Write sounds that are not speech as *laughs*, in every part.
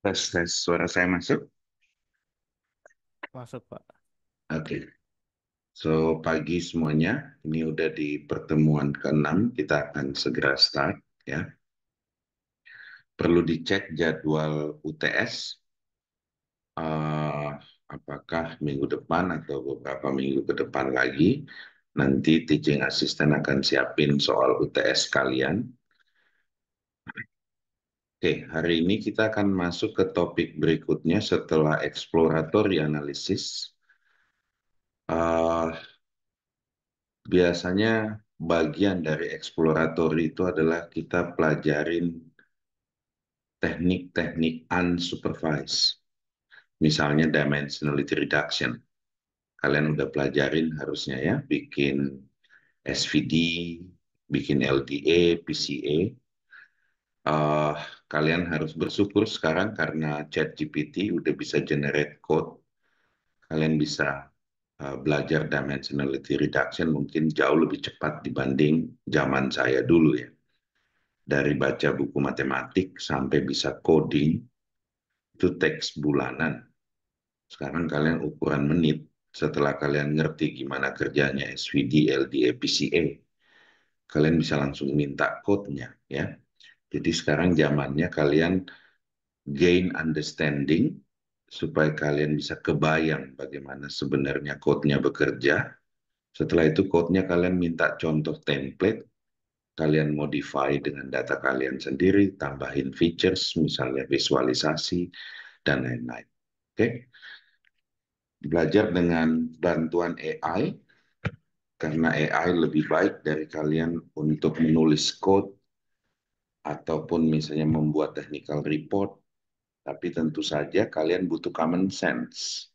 Tes, tes. Suara saya masuk? Masuk, Pak. Oke. Okay. So, pagi semuanya. Ini udah di pertemuan keenam Kita akan segera start, ya. Perlu dicek jadwal UTS. Uh, eh, apakah minggu depan atau beberapa minggu ke depan lagi. Nanti teaching assistant akan siapin soal UTS kalian Oke, hari ini kita akan masuk ke topik berikutnya setelah exploratory analysis. Uh, biasanya bagian dari exploratory itu adalah kita pelajarin teknik-teknik unsupervised. Misalnya dimensionality reduction. Kalian udah pelajarin harusnya ya, bikin SVD, bikin LDA, PCA uh, kalian harus bersyukur sekarang karena Chat GPT udah bisa generate code. Kalian bisa uh, belajar dimensionality reduction mungkin jauh lebih cepat dibanding zaman saya dulu ya. Dari baca buku matematik sampai bisa coding itu teks bulanan. Sekarang kalian ukuran menit setelah kalian ngerti gimana kerjanya SVD, LDA, PCA, kalian bisa langsung minta code-nya ya jadi sekarang zamannya kalian gain understanding supaya kalian bisa kebayang bagaimana sebenarnya code-nya bekerja. Setelah itu code-nya kalian minta contoh template, kalian modify dengan data kalian sendiri, tambahin features, misalnya visualisasi, dan lain-lain. Oke? Okay? Belajar dengan bantuan AI, karena AI lebih baik dari kalian untuk menulis code ataupun misalnya membuat technical report, tapi tentu saja kalian butuh common sense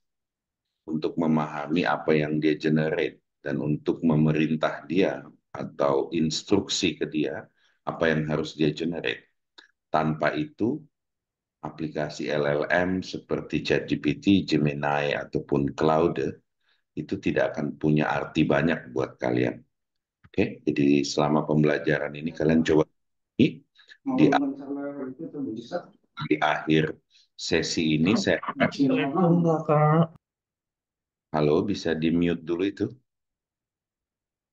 untuk memahami apa yang dia generate dan untuk memerintah dia atau instruksi ke dia apa yang harus dia generate. Tanpa itu, aplikasi LLM seperti ChatGPT, Gemini, ataupun Cloud itu tidak akan punya arti banyak buat kalian. Oke, jadi selama pembelajaran ini kalian coba ini di, di akhir sesi ini saya Halo, bisa di-mute dulu itu.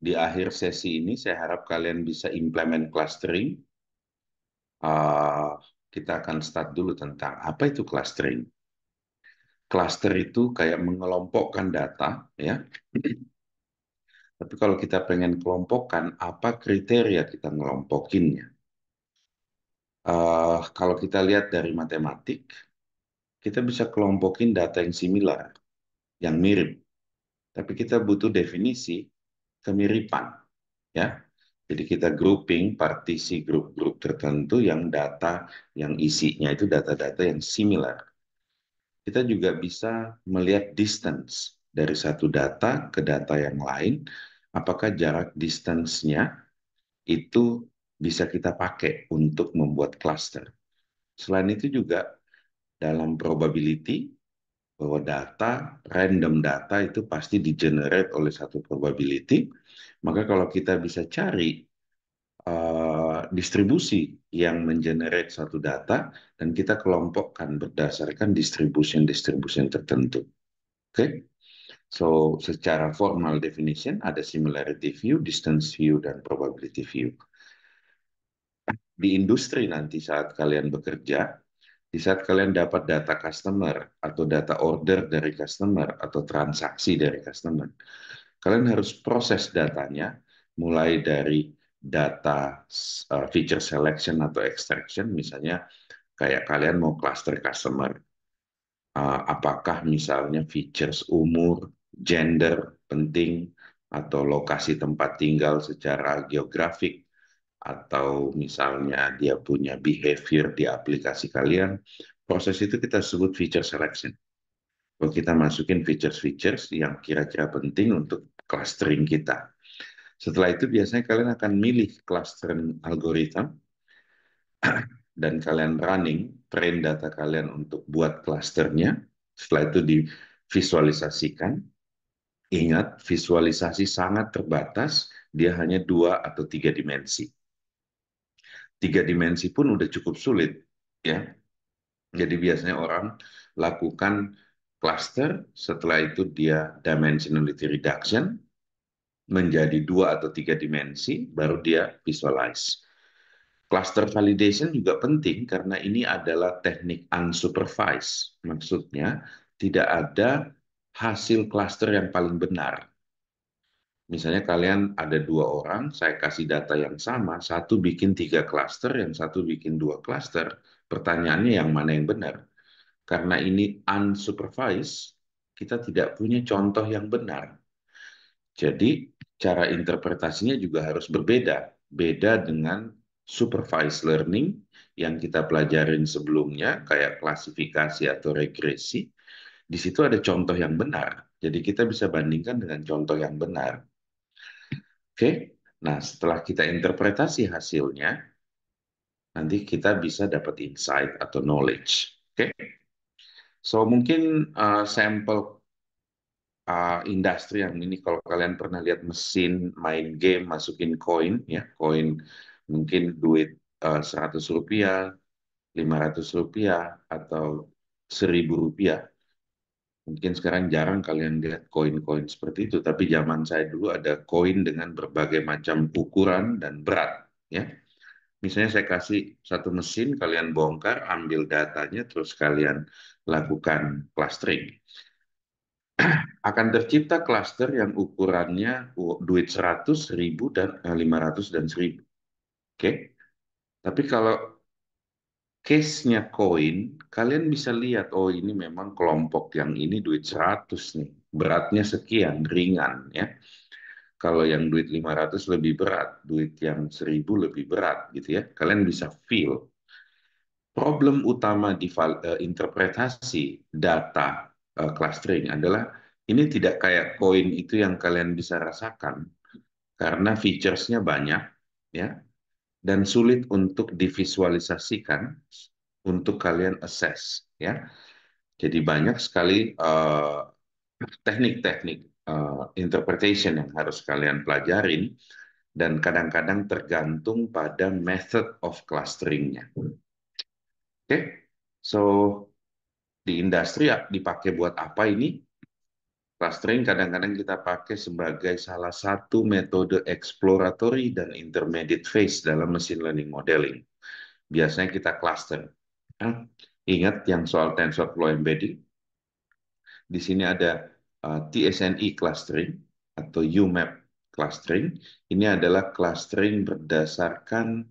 Di akhir sesi ini saya harap kalian bisa implement clustering. Uh, kita akan start dulu tentang apa itu clustering. Cluster itu kayak mengelompokkan data, ya. Tapi kalau kita pengen kelompokkan, apa kriteria kita ngelompokinnya? uh, kalau kita lihat dari matematik, kita bisa kelompokin data yang similar, yang mirip. Tapi kita butuh definisi kemiripan. ya. Jadi kita grouping, partisi grup-grup tertentu yang data, yang isinya itu data-data yang similar. Kita juga bisa melihat distance dari satu data ke data yang lain, apakah jarak distance-nya itu bisa kita pakai untuk membuat cluster. Selain itu juga dalam probability bahwa data, random data itu pasti di-generate oleh satu probability. Maka kalau kita bisa cari uh, distribusi yang mengenerate satu data dan kita kelompokkan berdasarkan distribusi distribusi tertentu. Oke? Okay? So, secara formal definition ada similarity view, distance view, dan probability view di industri nanti saat kalian bekerja, di saat kalian dapat data customer atau data order dari customer atau transaksi dari customer, kalian harus proses datanya mulai dari data eh, feature selection atau extraction misalnya kayak kalian mau cluster customer eh, apakah misalnya features umur, gender penting atau lokasi tempat tinggal secara geografik atau misalnya dia punya behavior di aplikasi kalian, proses itu kita sebut feature selection. Kalau kita masukin features-features yang kira-kira penting untuk clustering kita. Setelah itu biasanya kalian akan milih clustering algoritma *clears throat* dan kalian running train data kalian untuk buat clusternya. Setelah itu divisualisasikan. Ingat, visualisasi sangat terbatas, dia hanya dua atau tiga dimensi tiga dimensi pun udah cukup sulit ya. Jadi hmm. biasanya orang lakukan cluster, setelah itu dia dimensionality reduction menjadi dua atau tiga dimensi, baru dia visualize. Cluster validation juga penting karena ini adalah teknik unsupervised. Maksudnya tidak ada hasil cluster yang paling benar misalnya kalian ada dua orang, saya kasih data yang sama, satu bikin tiga klaster, yang satu bikin dua klaster, pertanyaannya yang mana yang benar? Karena ini unsupervised, kita tidak punya contoh yang benar. Jadi cara interpretasinya juga harus berbeda. Beda dengan supervised learning yang kita pelajarin sebelumnya, kayak klasifikasi atau regresi. Di situ ada contoh yang benar. Jadi kita bisa bandingkan dengan contoh yang benar. Oke, nah setelah kita interpretasi hasilnya, nanti kita bisa dapat insight atau knowledge. Oke, so mungkin uh, sampel uh, industri yang ini kalau kalian pernah lihat mesin main game masukin koin, ya koin mungkin duit uh, rupiah, lima ratus rupiah, atau seribu rupiah Mungkin sekarang jarang kalian lihat koin-koin seperti itu, tapi zaman saya dulu ada koin dengan berbagai macam ukuran dan berat, ya. Misalnya saya kasih satu mesin, kalian bongkar, ambil datanya, terus kalian lakukan clustering. *clears throat* Akan tercipta cluster yang ukurannya duit 100, 1000, dan 500, eh, dan 1000. Oke? Okay? Tapi kalau case-nya koin, kalian bisa lihat, oh ini memang kelompok yang ini duit 100 nih, beratnya sekian, ringan ya. Kalau yang duit 500 lebih berat, duit yang 1000 lebih berat gitu ya. Kalian bisa feel. Problem utama di eh, interpretasi data uh, clustering adalah ini tidak kayak koin itu yang kalian bisa rasakan karena features-nya banyak ya dan sulit untuk divisualisasikan untuk kalian assess ya. Jadi banyak sekali eh, teknik-teknik uh, uh, interpretation yang harus kalian pelajarin dan kadang-kadang tergantung pada method of clusteringnya. Oke, okay? so di industri ya, dipakai buat apa ini? Clustering kadang-kadang kita pakai sebagai salah satu metode exploratory dan intermediate phase dalam machine learning modeling. Biasanya kita cluster. Nah, ingat yang soal TensorFlow embedding. Di sini ada uh, eh, TSNE clustering atau UMAP clustering. Ini adalah clustering berdasarkan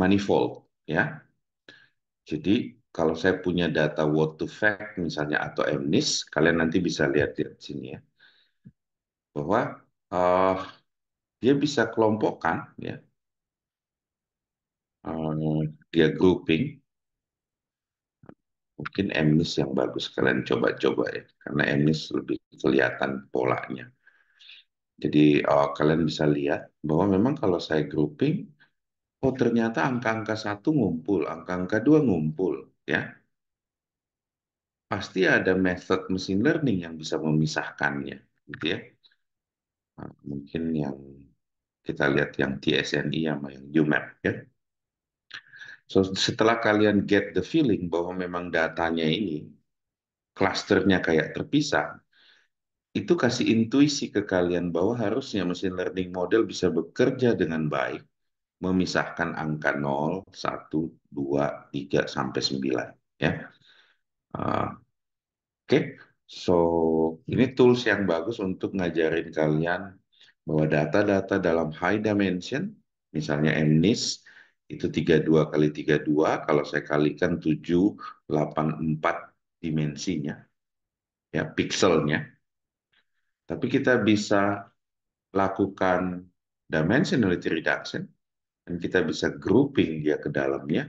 manifold, ya. Jadi kalau saya punya data what to fact misalnya atau MNIS, kalian nanti bisa lihat di sini ya. Bahwa uh, dia bisa kelompokkan ya. Uh, dia grouping mungkin MNIS yang bagus kalian coba-coba ya karena MNIS lebih kelihatan polanya. Jadi uh, kalian bisa lihat bahwa memang kalau saya grouping, oh ternyata angka-angka satu ngumpul, angka-angka dua ngumpul, ya pasti ada method machine learning yang bisa memisahkannya gitu ya nah, mungkin yang kita lihat yang TSNI sama yang UMAP ya so setelah kalian get the feeling bahwa memang datanya ini klasternya kayak terpisah itu kasih intuisi ke kalian bahwa harusnya mesin learning model bisa bekerja dengan baik memisahkan angka 0, 1, 2, 3, sampai 9. Ya. Uh, Oke, okay. so ini tools yang bagus untuk ngajarin kalian bahwa data-data dalam high dimension, misalnya MNIST, itu 32 kali 32, kalau saya kalikan 784 dimensinya, ya pikselnya. Tapi kita bisa lakukan dimensionality reduction dan kita bisa grouping dia ke dalamnya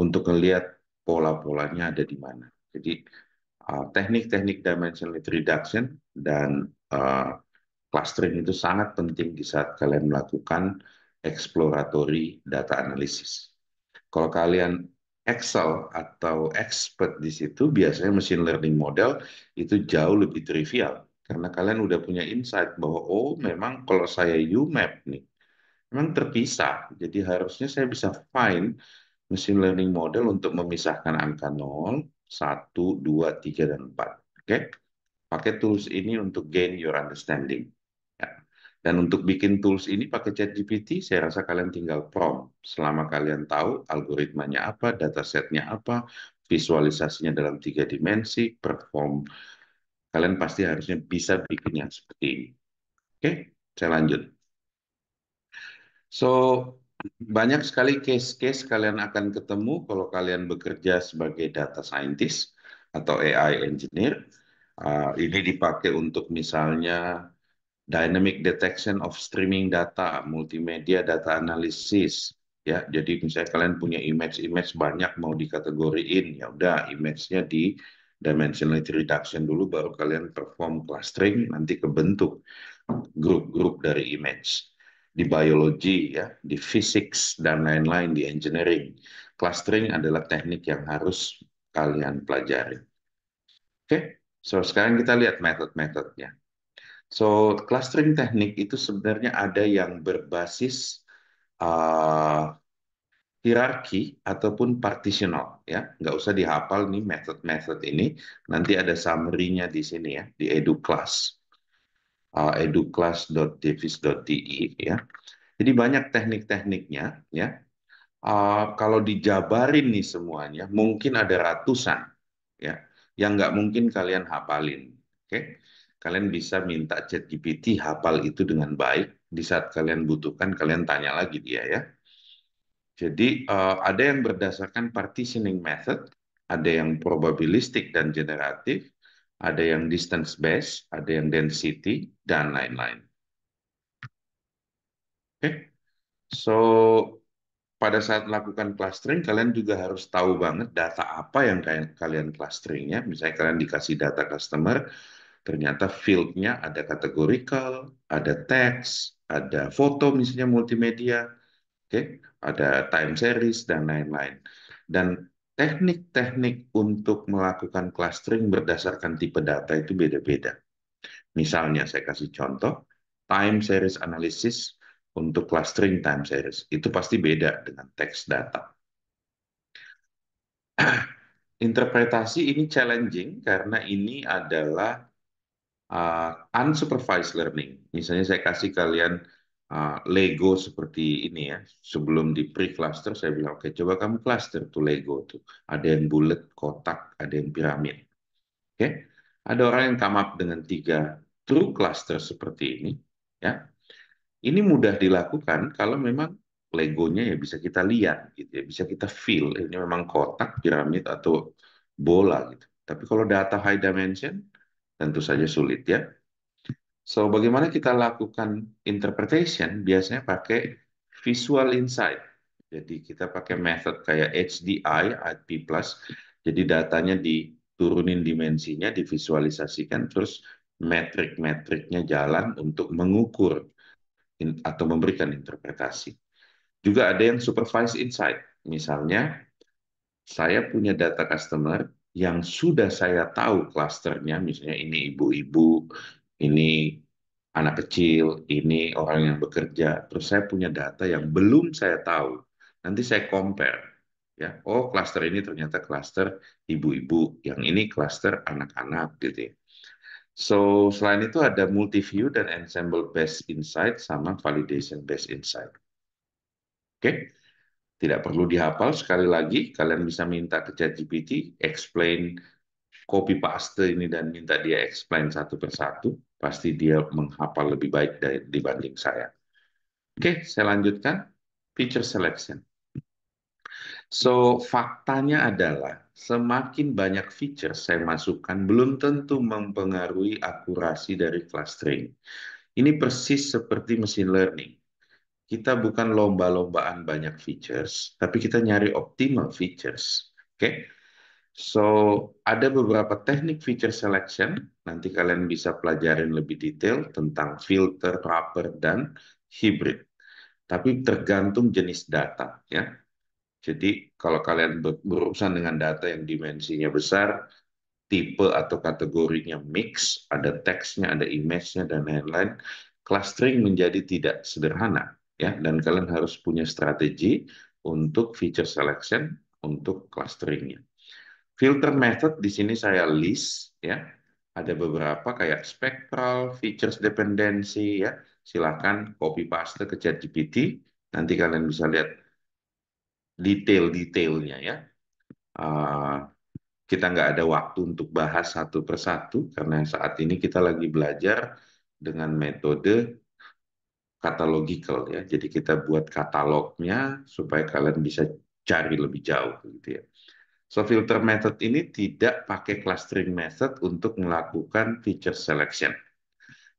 untuk melihat pola-polanya ada di mana. Jadi uh, teknik-teknik uh, dimensional reduction dan uh, clustering itu sangat penting di saat kalian melakukan exploratory data analysis. Kalau kalian Excel atau expert di situ, biasanya machine learning model itu jauh lebih trivial. Karena kalian udah punya insight bahwa, oh memang kalau saya UMAP nih, memang terpisah. Jadi harusnya saya bisa find machine learning model untuk memisahkan angka 0, 1, 2, 3, dan 4. Oke? Okay? Pakai tools ini untuk gain your understanding. Ya. Dan untuk bikin tools ini pakai ChatGPT, saya rasa kalian tinggal prompt. Selama kalian tahu algoritmanya apa, datasetnya apa, visualisasinya dalam tiga dimensi, perform, kalian pasti harusnya bisa bikin yang seperti ini. Oke, okay? saya lanjut. So, banyak sekali case-case kalian akan ketemu kalau kalian bekerja sebagai data scientist atau AI engineer. Uh, ini dipakai untuk misalnya dynamic detection of streaming data, multimedia data analysis. Ya, jadi misalnya kalian punya image-image banyak mau dikategoriin, ya udah image-nya di dimensionality reduction dulu baru kalian perform clustering nanti kebentuk grup-grup dari image di biologi, ya, di fisik dan lain-lain, di engineering. Clustering adalah teknik yang harus kalian pelajari. Oke, okay? so sekarang kita lihat metode-metodenya. So, clustering teknik itu sebenarnya ada yang berbasis uh, hierarki ataupun partitional. ya Nggak usah dihafal nih metode-metode ini. Nanti ada summary-nya di sini ya, di edu class uh, educlass.davis.di e, ya. Jadi banyak teknik-tekniknya ya. Uh, kalau dijabarin nih semuanya, mungkin ada ratusan ya yang nggak mungkin kalian hafalin. Oke, okay? kalian bisa minta ChatGPT hafal itu dengan baik. Di saat kalian butuhkan, kalian tanya lagi dia ya. Jadi uh, ada yang berdasarkan partitioning method, ada yang probabilistik dan generatif, ada yang distance based, ada yang density, dan lain-lain. Oke, okay. so pada saat melakukan clustering, kalian juga harus tahu banget data apa yang kalian clusteringnya. Misalnya kalian dikasih data customer, ternyata fieldnya ada categorical, ada text, ada foto misalnya multimedia, oke, okay? ada time series, dan lain-lain. Dan teknik-teknik untuk melakukan clustering berdasarkan tipe data itu beda-beda. Misalnya saya kasih contoh, time series analysis untuk clustering time series itu pasti beda dengan teks data. *clears throat* Interpretasi ini challenging karena ini adalah uh, unsupervised learning. Misalnya saya kasih kalian Ah, Lego seperti ini ya. Sebelum di pre-cluster saya bilang, oke okay, coba kamu cluster tuh Lego tuh. Ada yang bulat, kotak, ada yang piramid. Oke, okay? ada orang yang come up dengan tiga true cluster seperti ini. Ya, ini mudah dilakukan kalau memang Legonya ya bisa kita lihat gitu ya, bisa kita feel ini memang kotak, piramid atau bola gitu. Tapi kalau data high dimension tentu saja sulit ya. So, bagaimana kita lakukan interpretation? Biasanya pakai visual insight. Jadi kita pakai method kayak HDI, IP+. Jadi datanya diturunin dimensinya, divisualisasikan, terus metrik-metriknya jalan untuk mengukur atau memberikan interpretasi. Juga ada yang supervised insight. Misalnya, saya punya data customer yang sudah saya tahu klasternya, misalnya ini ibu-ibu, ini anak kecil, ini orang yang bekerja, terus saya punya data yang belum saya tahu. Nanti saya compare. Ya, oh klaster ini ternyata klaster ibu-ibu, yang ini klaster anak-anak gitu. Ya. So, selain itu ada multi-view dan ensemble based insight sama validation based insight. Oke. Okay? Tidak perlu dihafal sekali lagi, kalian bisa minta ke ChatGPT explain copy paste ini dan minta dia explain satu persatu pasti dia menghafal lebih baik dari, dibanding saya. Oke, okay, saya lanjutkan. Feature selection. So, faktanya adalah semakin banyak feature saya masukkan belum tentu mempengaruhi akurasi dari clustering. Ini persis seperti mesin learning. Kita bukan lomba-lombaan banyak features, tapi kita nyari optimal features. Oke. Okay? So, ada beberapa teknik feature selection, nanti kalian bisa pelajarin lebih detail tentang filter, wrapper, dan hybrid. Tapi tergantung jenis data. ya. Jadi, kalau kalian berurusan dengan data yang dimensinya besar, tipe atau kategorinya mix, ada teksnya, ada image-nya, dan lain-lain, clustering menjadi tidak sederhana. ya. Dan kalian harus punya strategi untuk feature selection, untuk clusteringnya. Filter method di sini saya list ya. Ada beberapa kayak spectral, features dependency ya. Silakan copy paste ke chat GPT, Nanti kalian bisa lihat detail-detailnya ya. Uh, kita nggak ada waktu untuk bahas satu persatu karena saat ini kita lagi belajar dengan metode katalogical ya. Jadi kita buat katalognya supaya kalian bisa cari lebih jauh gitu ya. So filter method ini tidak pakai clustering method untuk melakukan feature selection.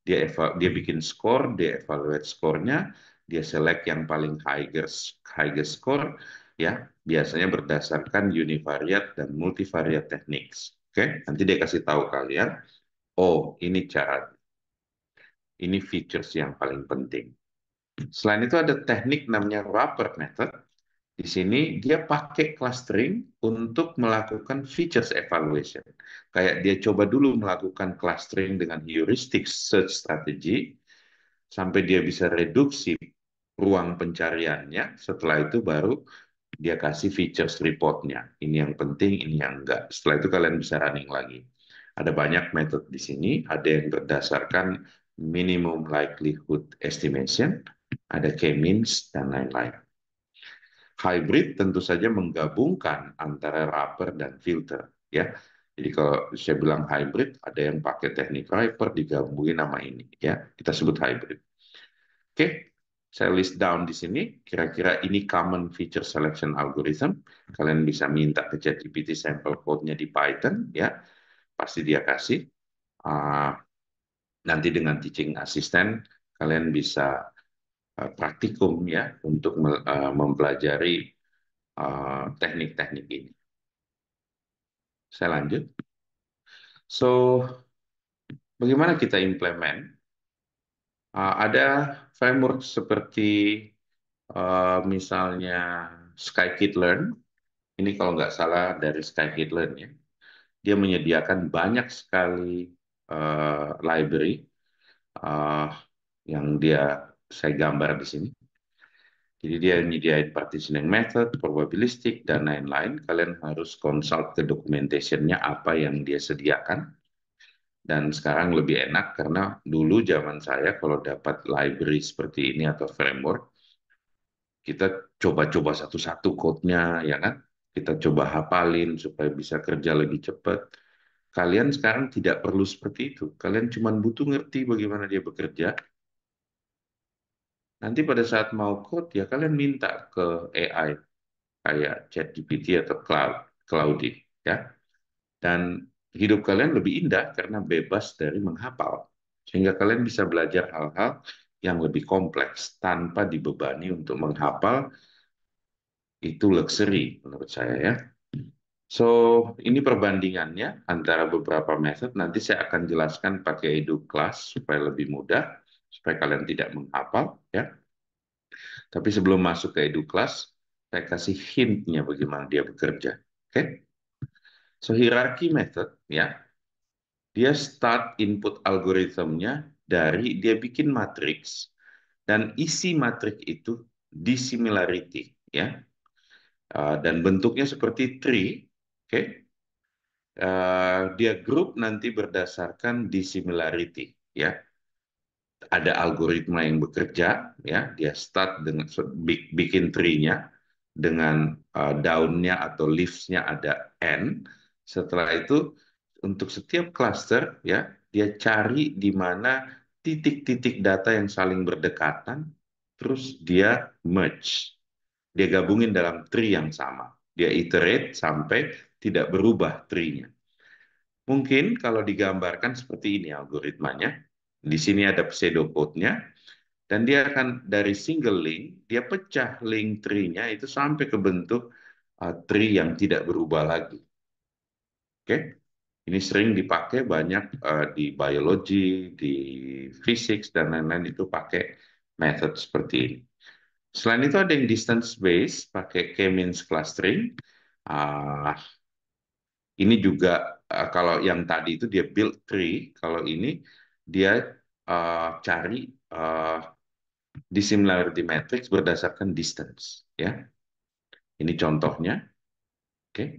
Dia dia bikin score, dia evaluate skornya, dia select yang paling highest highest score ya, biasanya berdasarkan univariate dan multivariate techniques. Oke, nanti dia kasih tahu kalian, oh ini cara ini features yang paling penting. Selain itu ada teknik namanya wrapper method di sini dia pakai clustering untuk melakukan features evaluation. Kayak dia coba dulu melakukan clustering dengan heuristic search strategy sampai dia bisa reduksi ruang pencariannya. Setelah itu baru dia kasih features reportnya. Ini yang penting, ini yang enggak. Setelah itu kalian bisa running lagi. Ada banyak metode di sini. Ada yang berdasarkan minimum likelihood estimation, ada k-means, dan lain-lain. Hybrid tentu saja menggabungkan antara rubber dan filter, ya. Jadi kalau saya bilang hybrid, ada yang pakai teknik rubber digabungin nama ini, ya. Kita sebut hybrid. Oke, saya list down di sini. Kira-kira ini common feature selection algorithm. Kalian bisa minta ke ChatGPT sample code-nya di Python, ya. Pasti dia kasih. Uh, nanti dengan teaching assistant, kalian bisa Eh, praktikum ya untuk eh, mempelajari eh, teknik-teknik ini. Saya lanjut. So, bagaimana kita implement? Ada framework seperti misalnya Skykit-Learn. Ini kalau nggak salah dari Skykit-Learn ya. Dia menyediakan banyak sekali uh, library uh, yang dia saya gambar di sini. Jadi dia menyediakan partitioning method, probabilistik, dan lain-lain. Kalian harus consult ke documentation-nya apa yang dia sediakan. Dan sekarang lebih enak karena dulu zaman saya kalau dapat library seperti ini atau framework, kita coba-coba satu-satu code-nya, ya kan? Kita coba hafalin supaya bisa kerja lebih cepat. Kalian sekarang tidak perlu seperti itu. Kalian cuma butuh ngerti bagaimana dia bekerja, Nanti pada saat mau code ya kalian minta ke AI kayak ChatGPT atau Cloud, Cloudy ya. Dan hidup kalian lebih indah karena bebas dari menghafal. Sehingga kalian bisa belajar hal-hal yang lebih kompleks tanpa dibebani untuk menghafal itu luxury menurut saya ya. So, ini perbandingannya antara beberapa method. Nanti saya akan jelaskan pakai Edu Class supaya lebih mudah supaya kalian tidak menghafal ya. Tapi sebelum masuk ke edu kelas, saya kasih hintnya bagaimana dia bekerja. Oke? Okay? So hierarchy method ya. Dia start input algoritmnya dari dia bikin matriks dan isi matriks itu dissimilarity ya. Eh, dan bentuknya seperti tree, oke? Okay? Eh, dia grup nanti berdasarkan dissimilarity ya ada algoritma yang bekerja ya dia start dengan bikin tree-nya dengan uh, daunnya atau leaves-nya ada n setelah itu untuk setiap cluster ya dia cari di mana titik-titik data yang saling berdekatan terus dia merge dia gabungin dalam tree yang sama dia iterate sampai tidak berubah tree-nya mungkin kalau digambarkan seperti ini algoritmanya di sini ada pseudocode-nya, dan dia akan dari single link, dia pecah link tree-nya itu sampai ke bentuk uh, tree yang tidak berubah lagi. Oke, okay? ini sering dipakai banyak uh, di biologi, di fisik dan lain-lain itu pakai method seperti ini. Selain itu ada yang distance based pakai k-means clustering. Uh, ini juga uh, kalau yang tadi itu dia build tree, kalau ini dia uh, cari uh, dissimilarity matrix berdasarkan distance ya ini contohnya oke okay.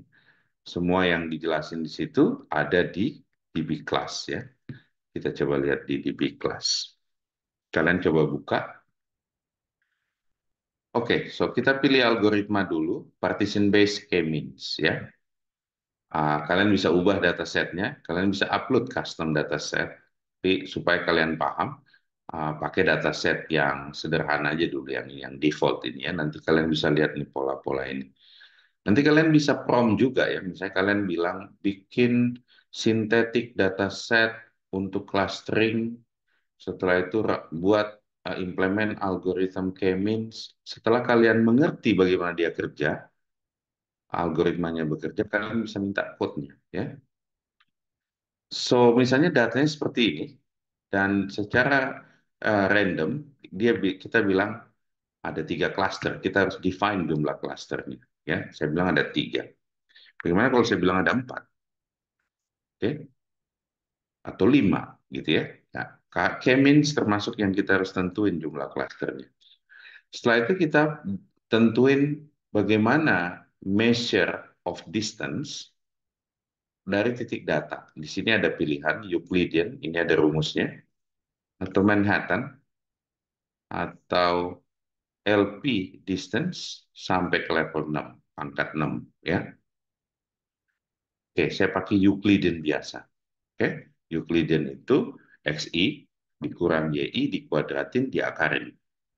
semua yang dijelasin di situ ada di DB class ya kita coba lihat di DB class kalian coba buka Oke, okay, so kita pilih algoritma dulu, partition based k-means ya. Uh, kalian bisa ubah datasetnya, kalian bisa upload custom dataset tapi supaya kalian paham, uh, pakai set yang sederhana aja dulu yang yang default ini ya. Nanti kalian bisa lihat nih pola-pola ini. Nanti kalian bisa prom juga ya. Misalnya kalian bilang bikin sintetik data set untuk clustering. Setelah itu buat uh, implement algorithm k-means. Setelah kalian mengerti bagaimana dia kerja, algoritmanya bekerja, kalian bisa minta code-nya ya. So, misalnya datanya seperti ini, dan secara uh, random, dia kita bilang ada tiga cluster. Kita harus define jumlah clusternya. Ya, saya bilang ada tiga. Bagaimana kalau saya bilang ada empat? Oke, okay? atau lima, gitu ya. Nah, K-means termasuk yang kita harus tentuin jumlah clusternya. Setelah itu kita tentuin bagaimana measure of distance dari titik data. Di sini ada pilihan Euclidean, ini ada rumusnya, atau Manhattan, atau LP distance sampai ke level 6, pangkat 6. ya. Oke, saya pakai Euclidean biasa. Oke, Euclidean itu XI dikurang YI dikuadratin diakarin.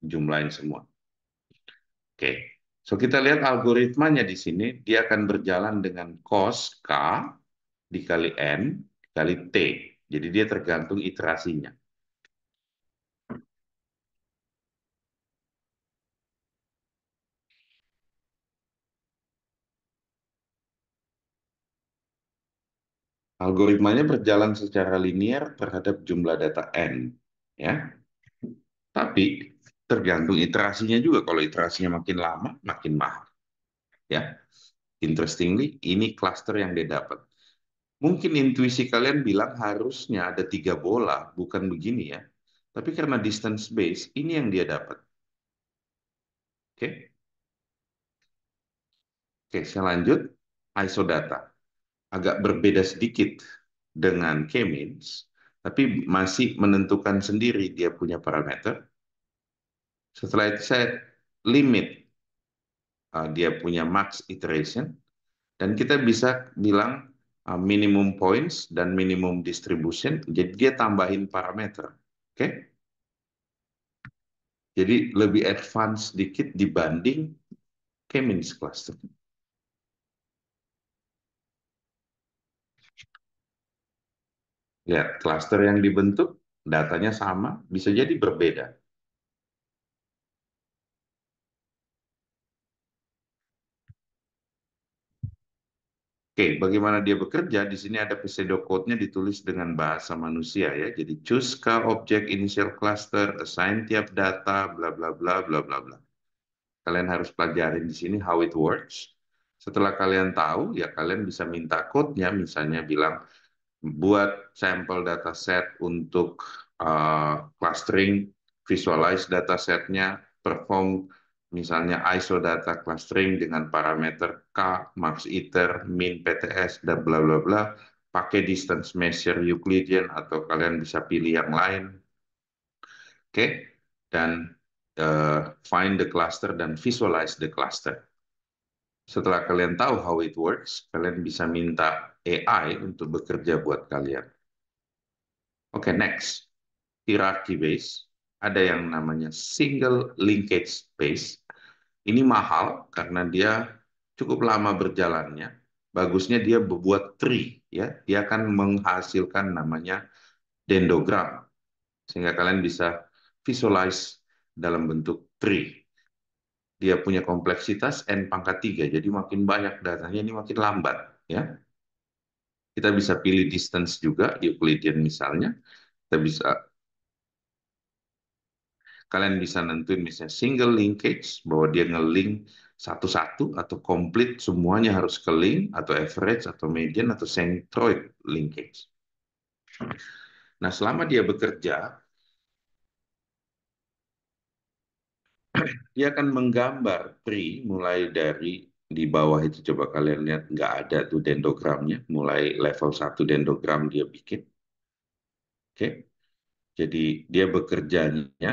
Jumlahin semua. Oke, so kita lihat algoritmanya di sini, dia akan berjalan dengan cos K dikali n kali t. Jadi dia tergantung iterasinya. Algoritmanya berjalan secara linear terhadap jumlah data n, ya. Tapi tergantung iterasinya juga. Kalau iterasinya makin lama, makin mahal. Ya. Interestingly, ini cluster yang dia dapat. Mungkin intuisi kalian bilang harusnya ada tiga bola, bukan begini ya. Tapi karena distance base, ini yang dia dapat. Oke? Oke, saya lanjut. iso data Agak berbeda sedikit dengan k-means, tapi masih menentukan sendiri dia punya parameter. Setelah itu saya limit uh, dia punya max iteration, dan kita bisa bilang Ah, minimum points dan minimum distribution. Jadi dia tambahin parameter. Oke? Okay? Jadi lebih advance sedikit dibanding K-means cluster. Ya, cluster yang dibentuk datanya sama, bisa jadi berbeda. Oke, bagaimana dia bekerja? Di sini ada code nya ditulis dengan bahasa manusia ya. Jadi choose car object initial cluster, assign tiap data, bla bla bla bla bla bla. Kalian harus pelajarin di sini how it works. Setelah kalian tahu, ya kalian bisa minta code-nya, misalnya bilang buat sampel dataset untuk uh, clustering, visualize setnya, perform misalnya ISO data clustering dengan parameter K, max iter, min PTS, dan bla bla bla, pakai distance measure Euclidean atau kalian bisa pilih yang lain. Oke, okay? dan uh, find the cluster dan visualize the cluster. Setelah kalian tahu how it works, kalian bisa minta AI untuk bekerja buat kalian. Oke, okay, next. Hierarchy base ada yang namanya single linkage space. Ini mahal karena dia cukup lama berjalannya. Bagusnya dia berbuat tree, ya. Dia akan menghasilkan namanya dendogram Sehingga kalian bisa visualize dalam bentuk tree. Dia punya kompleksitas n pangkat 3, jadi makin banyak datanya ini makin lambat, ya. Kita bisa pilih distance juga, Euclidean misalnya. Kita bisa kalian bisa nentuin misalnya single linkage bahwa dia nge-link satu-satu atau komplit semuanya harus ke link atau average atau median atau centroid linkage. Nah, selama dia bekerja dia akan menggambar pri mulai dari di bawah itu coba kalian lihat nggak ada tuh dendogramnya mulai level satu dendogram dia bikin oke jadi dia bekerjanya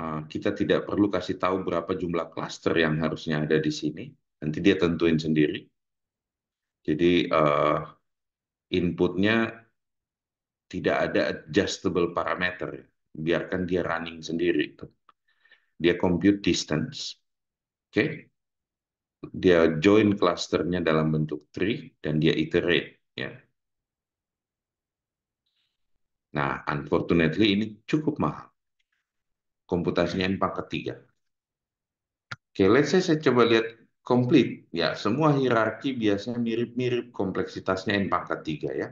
Eh, kita tidak perlu kasih tahu berapa jumlah klaster yang harusnya ada di sini. Nanti dia tentuin sendiri. Jadi uh, inputnya tidak ada adjustable parameter. Biarkan dia running sendiri. Gitu. Dia compute distance. Oke. Okay? Dia join clusternya dalam bentuk tree dan dia iterate. Ya. Nah, unfortunately ini cukup mahal komputasinya n pangkat 3. Oke, let's say saya coba lihat complete. Ya, semua hierarki biasanya mirip-mirip kompleksitasnya n pangkat 3 ya.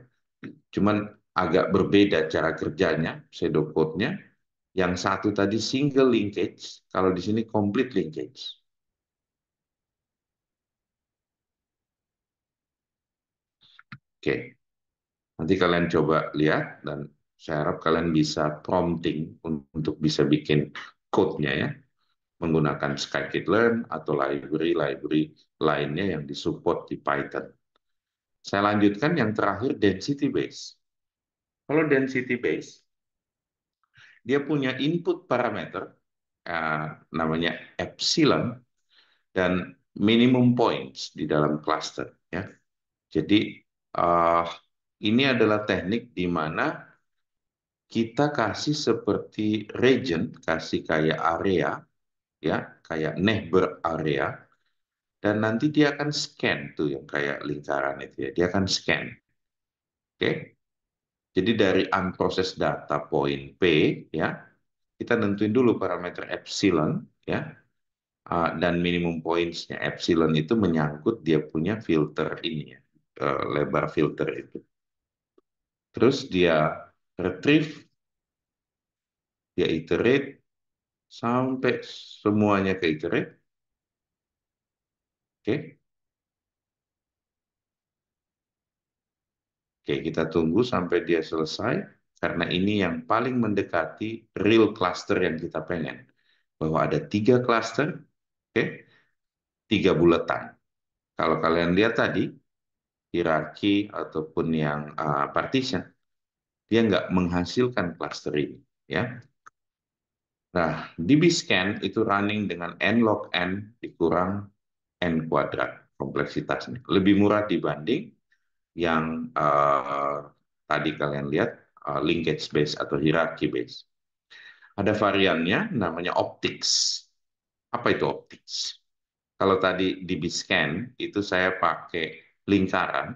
Cuman agak berbeda cara kerjanya, pseudocode nya Yang satu tadi single linkage, kalau di sini complete linkage. Oke. Nanti kalian coba lihat dan saya harap kalian bisa prompting untuk bisa bikin code-nya ya menggunakan scikit-learn atau library-library lainnya yang disupport di Python. Saya lanjutkan yang terakhir density base. Kalau density base, dia punya input parameter eh, namanya epsilon dan minimum points di dalam cluster. Ya. Jadi eh, ini adalah teknik di mana kita kasih seperti region, kasih kayak area, ya, kayak neighbor area, dan nanti dia akan scan tuh yang kayak lingkaran itu ya, dia akan scan. Oke. Jadi dari unprocessed data point P ya, kita nentuin dulu parameter epsilon ya. dan minimum pointsnya epsilon itu menyangkut dia punya filter ini ya, eh, lebar filter itu. Terus dia retrieve, dia iterate, sampai semuanya ke iterate. Oke. Oke, kita tunggu sampai dia selesai, karena ini yang paling mendekati real cluster yang kita pengen. Bahwa ada tiga cluster, oke, tiga bulatan. Kalau kalian lihat tadi, hierarki ataupun yang uh, partition, dia nggak menghasilkan cluster ini. Ya. Nah, DB-scan itu running dengan n log n dikurang n kuadrat kompleksitasnya. Lebih murah dibanding yang uh, tadi kalian lihat uh, linkage base atau hierarchy base. Ada variannya namanya optics. Apa itu optics? Kalau tadi DB-scan itu saya pakai lingkaran,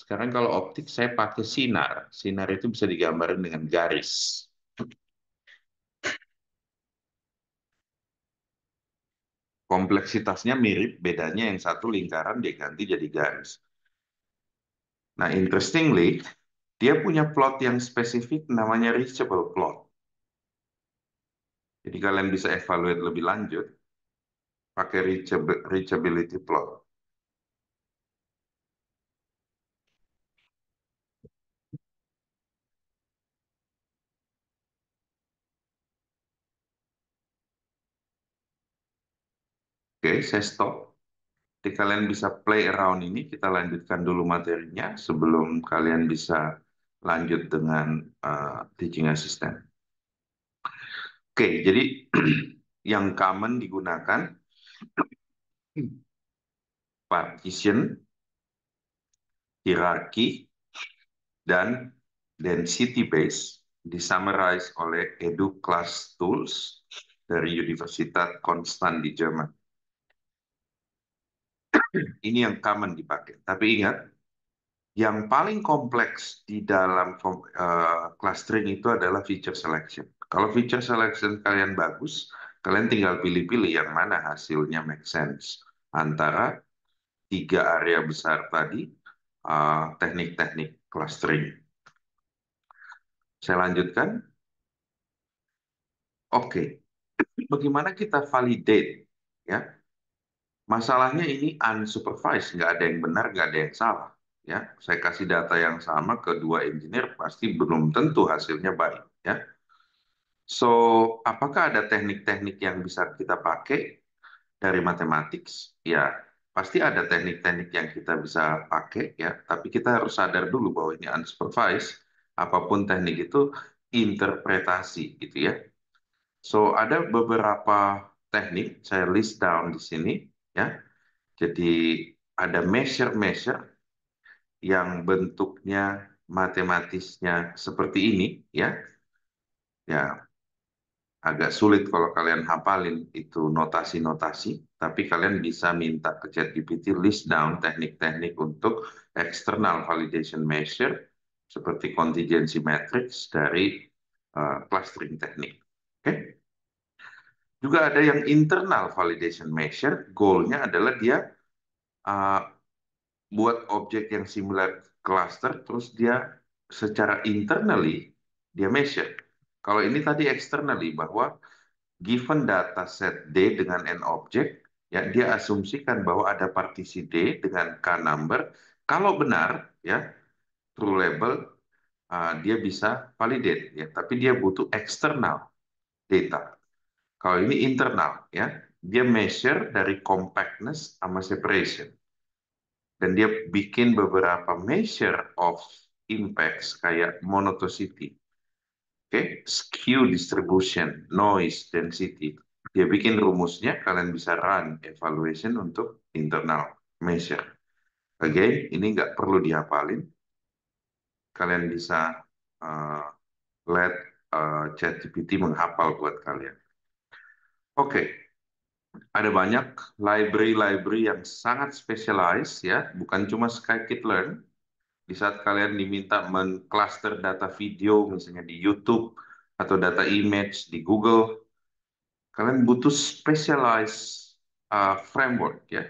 sekarang kalau optik saya pakai sinar. Sinar itu bisa digambarin dengan garis. Kompleksitasnya mirip, bedanya yang satu lingkaran dia ganti jadi garis. Nah, interestingly, dia punya plot yang spesifik namanya reachable plot. Jadi kalian bisa evaluate lebih lanjut pakai reachability plot. Oke, saya stop. Jadi kalian bisa play around ini, kita lanjutkan dulu materinya sebelum kalian bisa lanjut dengan uh, teaching assistant. Oke, jadi *clears throat* yang common digunakan *clears throat* partition, hierarki, dan density base disummarize oleh Edu Class Tools dari Universitas Konstan di Jerman. Ini yang common dipakai. Tapi ingat, yang paling kompleks di dalam uh, clustering itu adalah feature selection. Kalau feature selection kalian bagus, kalian tinggal pilih-pilih yang mana hasilnya make sense antara tiga area besar tadi eh, teknik-teknik uh, clustering. Saya lanjutkan. Oke, okay. bagaimana kita validate ya Masalahnya ini unsupervised, nggak ada yang benar, nggak ada yang salah. Ya, saya kasih data yang sama ke dua engineer pasti belum tentu hasilnya baik. Ya, so apakah ada teknik-teknik yang bisa kita pakai dari matematik? Ya, pasti ada teknik-teknik yang kita bisa pakai ya, tapi kita harus sadar dulu bahwa ini unsupervised. Apapun teknik itu interpretasi gitu ya. So ada beberapa teknik saya list down di sini ya jadi ada measure-measure yang bentuknya matematisnya seperti ini ya ya agak sulit kalau kalian hafalin itu notasi-notasi, tapi kalian bisa minta ke ChatGPT list down teknik-teknik untuk external validation measure seperti contingency matrix dari uh, clustering teknik. Oke? Okay? Juga ada yang internal validation measure, goalnya adalah dia uh, buat objek yang similar cluster, terus dia secara internally dia measure. Kalau ini tadi externally bahwa given data set D dengan n object, ya dia asumsikan bahwa ada partisi D dengan k number. Kalau benar, ya true label uh, dia bisa validate, ya. Tapi dia butuh external data. Kalau ini internal ya, dia measure dari compactness sama separation. Dan dia bikin beberapa measure of impacts kayak monotocity, Oke, okay? skew distribution, noise density. Dia bikin rumusnya, kalian bisa run evaluation untuk internal measure. Again, ini nggak perlu dihafalin. Kalian bisa uh, let uh, ChatGPT menghafal buat kalian. Oke, ada banyak library-library yang sangat specialized ya, bukan cuma Skykit learn Di saat kalian diminta mengcluster data video misalnya di YouTube atau data image di Google, kalian butuh specialized uh, framework ya.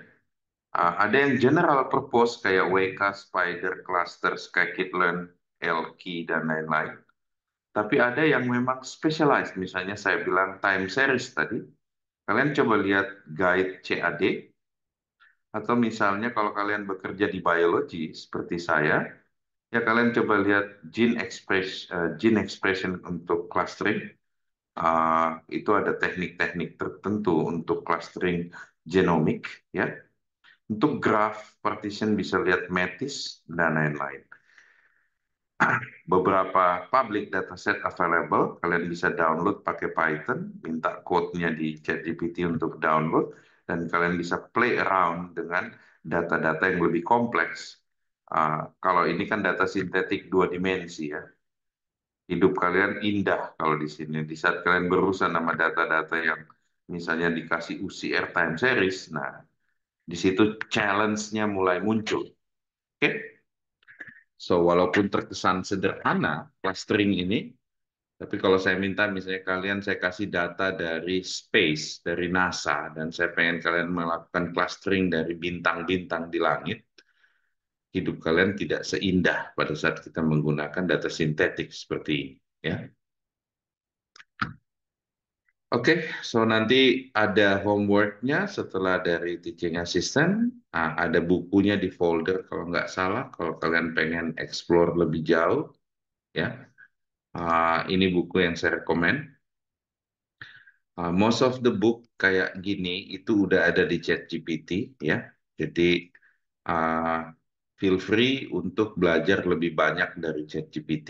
Uh, ada yang general purpose kayak WK, Spider, Cluster, Skykit learn LK, dan lain-lain. Tapi ada yang memang specialized, misalnya saya bilang time series tadi, Kalian coba lihat guide CAD, atau misalnya kalau kalian bekerja di biologi seperti saya, ya kalian coba lihat gene, express, uh, eh, gene expression untuk clustering, uh, itu ada teknik-teknik tertentu untuk clustering genomic. ya. Untuk graph partition bisa lihat METIS dan lain-lain beberapa public dataset available. Kalian bisa download pakai Python, minta code-nya di ChatGPT untuk download, dan kalian bisa play around dengan data-data yang lebih kompleks. Uh, kalau ini kan data sintetik dua dimensi ya. Hidup kalian indah kalau di sini. Di saat kalian berurusan sama data-data yang misalnya dikasih UCR time series, nah di situ challenge-nya mulai muncul. Oke? Okay? So, walaupun terkesan sederhana clustering ini, tapi kalau saya minta misalnya kalian saya kasih data dari space, dari NASA, dan saya pengen kalian melakukan clustering dari bintang-bintang di langit, hidup kalian tidak seindah pada saat kita menggunakan data sintetik seperti ini. Ya. Oke, okay, so nanti ada homeworknya setelah dari teaching assistant. Nah, ada bukunya di folder kalau nggak salah. Kalau kalian pengen explore lebih jauh, ya. Uh, ini buku yang saya rekomend. Uh, ah, most of the book kayak gini itu udah ada di Chat GPT, ya. Jadi uh, feel free untuk belajar lebih banyak dari GPT.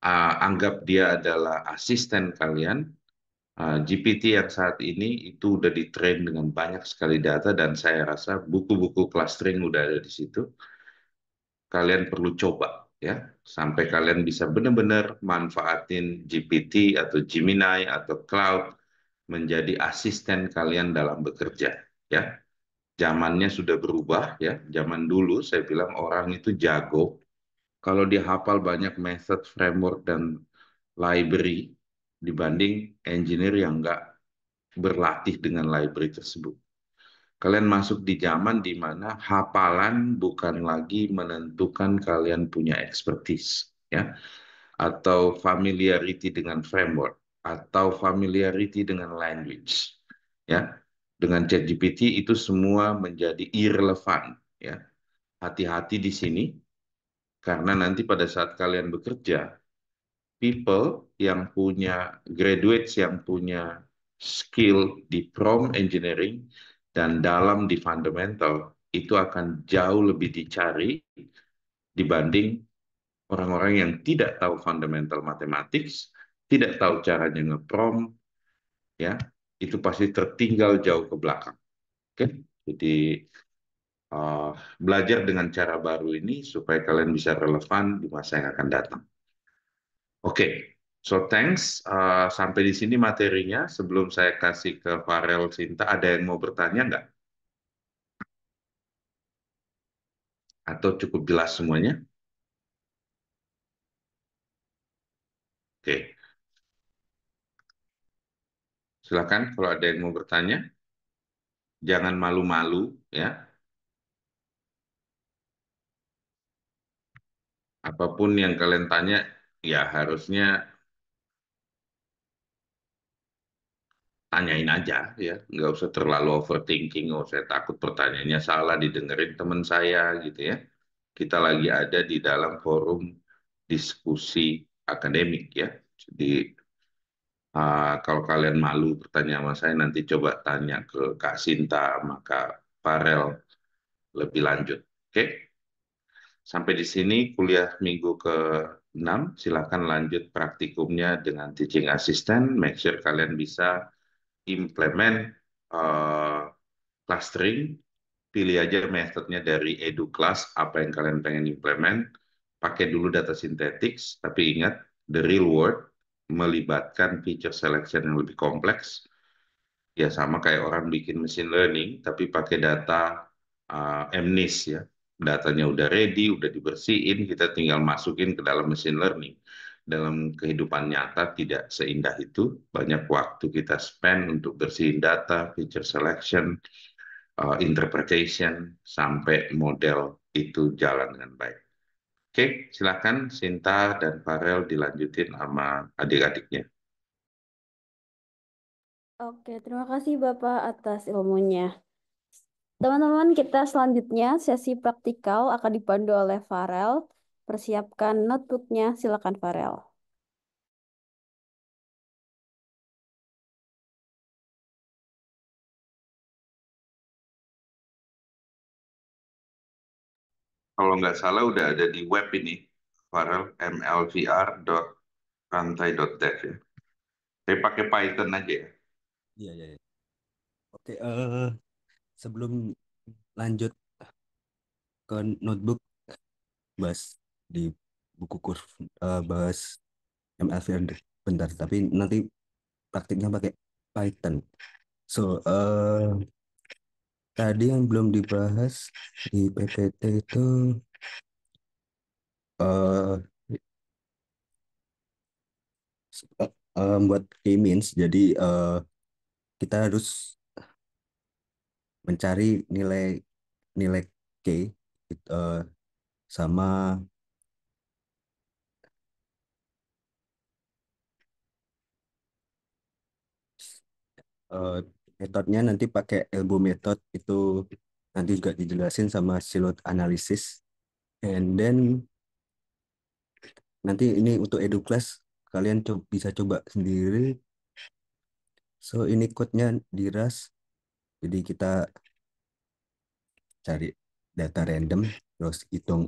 Uh, anggap dia adalah asisten kalian Ah, GPT yang saat ini itu udah ditrain dengan banyak sekali data dan saya rasa buku-buku clustering udah ada di situ. Kalian perlu coba ya sampai kalian bisa benar-benar manfaatin GPT atau Gemini atau Cloud menjadi asisten kalian dalam bekerja ya. Zamannya sudah berubah ya. Zaman dulu saya bilang orang itu jago kalau dia hafal banyak method, framework dan library dibanding engineer yang nggak berlatih dengan library tersebut. Kalian masuk di zaman di mana hafalan bukan lagi menentukan kalian punya expertise, ya, atau familiarity dengan framework, atau familiarity dengan language, ya. Dengan ChatGPT itu semua menjadi irrelevant, ya. Hati-hati di sini, karena nanti pada saat kalian bekerja, people yang punya graduates yang punya skill di prom engineering dan dalam di fundamental itu akan jauh lebih dicari dibanding orang-orang yang tidak tahu fundamental mathematics, tidak tahu caranya ngeprom, ya itu pasti tertinggal jauh ke belakang. Oke, okay? jadi uh, belajar dengan cara baru ini supaya kalian bisa relevan di masa yang akan datang. Oke, so thanks. Uh, sampai di sini materinya. Sebelum saya kasih ke Farel Sinta, ada yang mau bertanya nggak? Atau cukup jelas semuanya? Oke. Silakan kalau ada yang mau bertanya. Jangan malu-malu ya. Apapun yang kalian tanya, ya harusnya tanyain aja ya nggak usah terlalu overthinking oh saya takut pertanyaannya salah didengerin teman saya gitu ya kita lagi ada di dalam forum diskusi akademik ya jadi uh, kalau kalian malu bertanya sama saya nanti coba tanya ke Kak Sinta maka Parel lebih lanjut oke okay? sampai di sini kuliah minggu ke 6 silakan lanjut praktikumnya dengan teaching assistant make sure kalian bisa implement uh, clustering pilih aja metodenya dari edu class apa yang kalian pengen implement pakai dulu data sintetik, tapi ingat the real world melibatkan feature selection yang lebih kompleks ya sama kayak orang bikin machine learning tapi pakai data uh, eh, MNIST ya datanya udah ready, udah dibersihin, kita tinggal masukin ke dalam machine learning. Dalam kehidupan nyata tidak seindah itu, banyak waktu kita spend untuk bersihin data, feature selection, uh, interpretation, sampai model itu jalan dengan baik. Oke, silakan Sinta dan Farel dilanjutin sama adik-adiknya. Oke, terima kasih Bapak atas ilmunya. Teman-teman, kita selanjutnya sesi praktikal akan dipandu oleh Farel. Persiapkan notebooknya, silakan Farel. Kalau nggak salah udah ada di web ini, Farel mlvr.rantai.dev ya. Saya pakai Python aja ya. Iya, iya, iya. Oke, uh, sebelum lanjut ke notebook bahas di buku kurva uh, eh, bahas MLV bentar tapi nanti praktiknya pakai Python so uh, tadi yang belum dibahas di PPT itu uh, uh, buat k-means jadi uh, kita harus mencari nilai nilai K uh, sama uh, metodenya nanti pakai elbow method itu nanti juga dijelasin sama silot analisis and then nanti ini untuk edu class kalian co bisa coba sendiri so ini code-nya di RAS jadi kita cari data random, terus hitung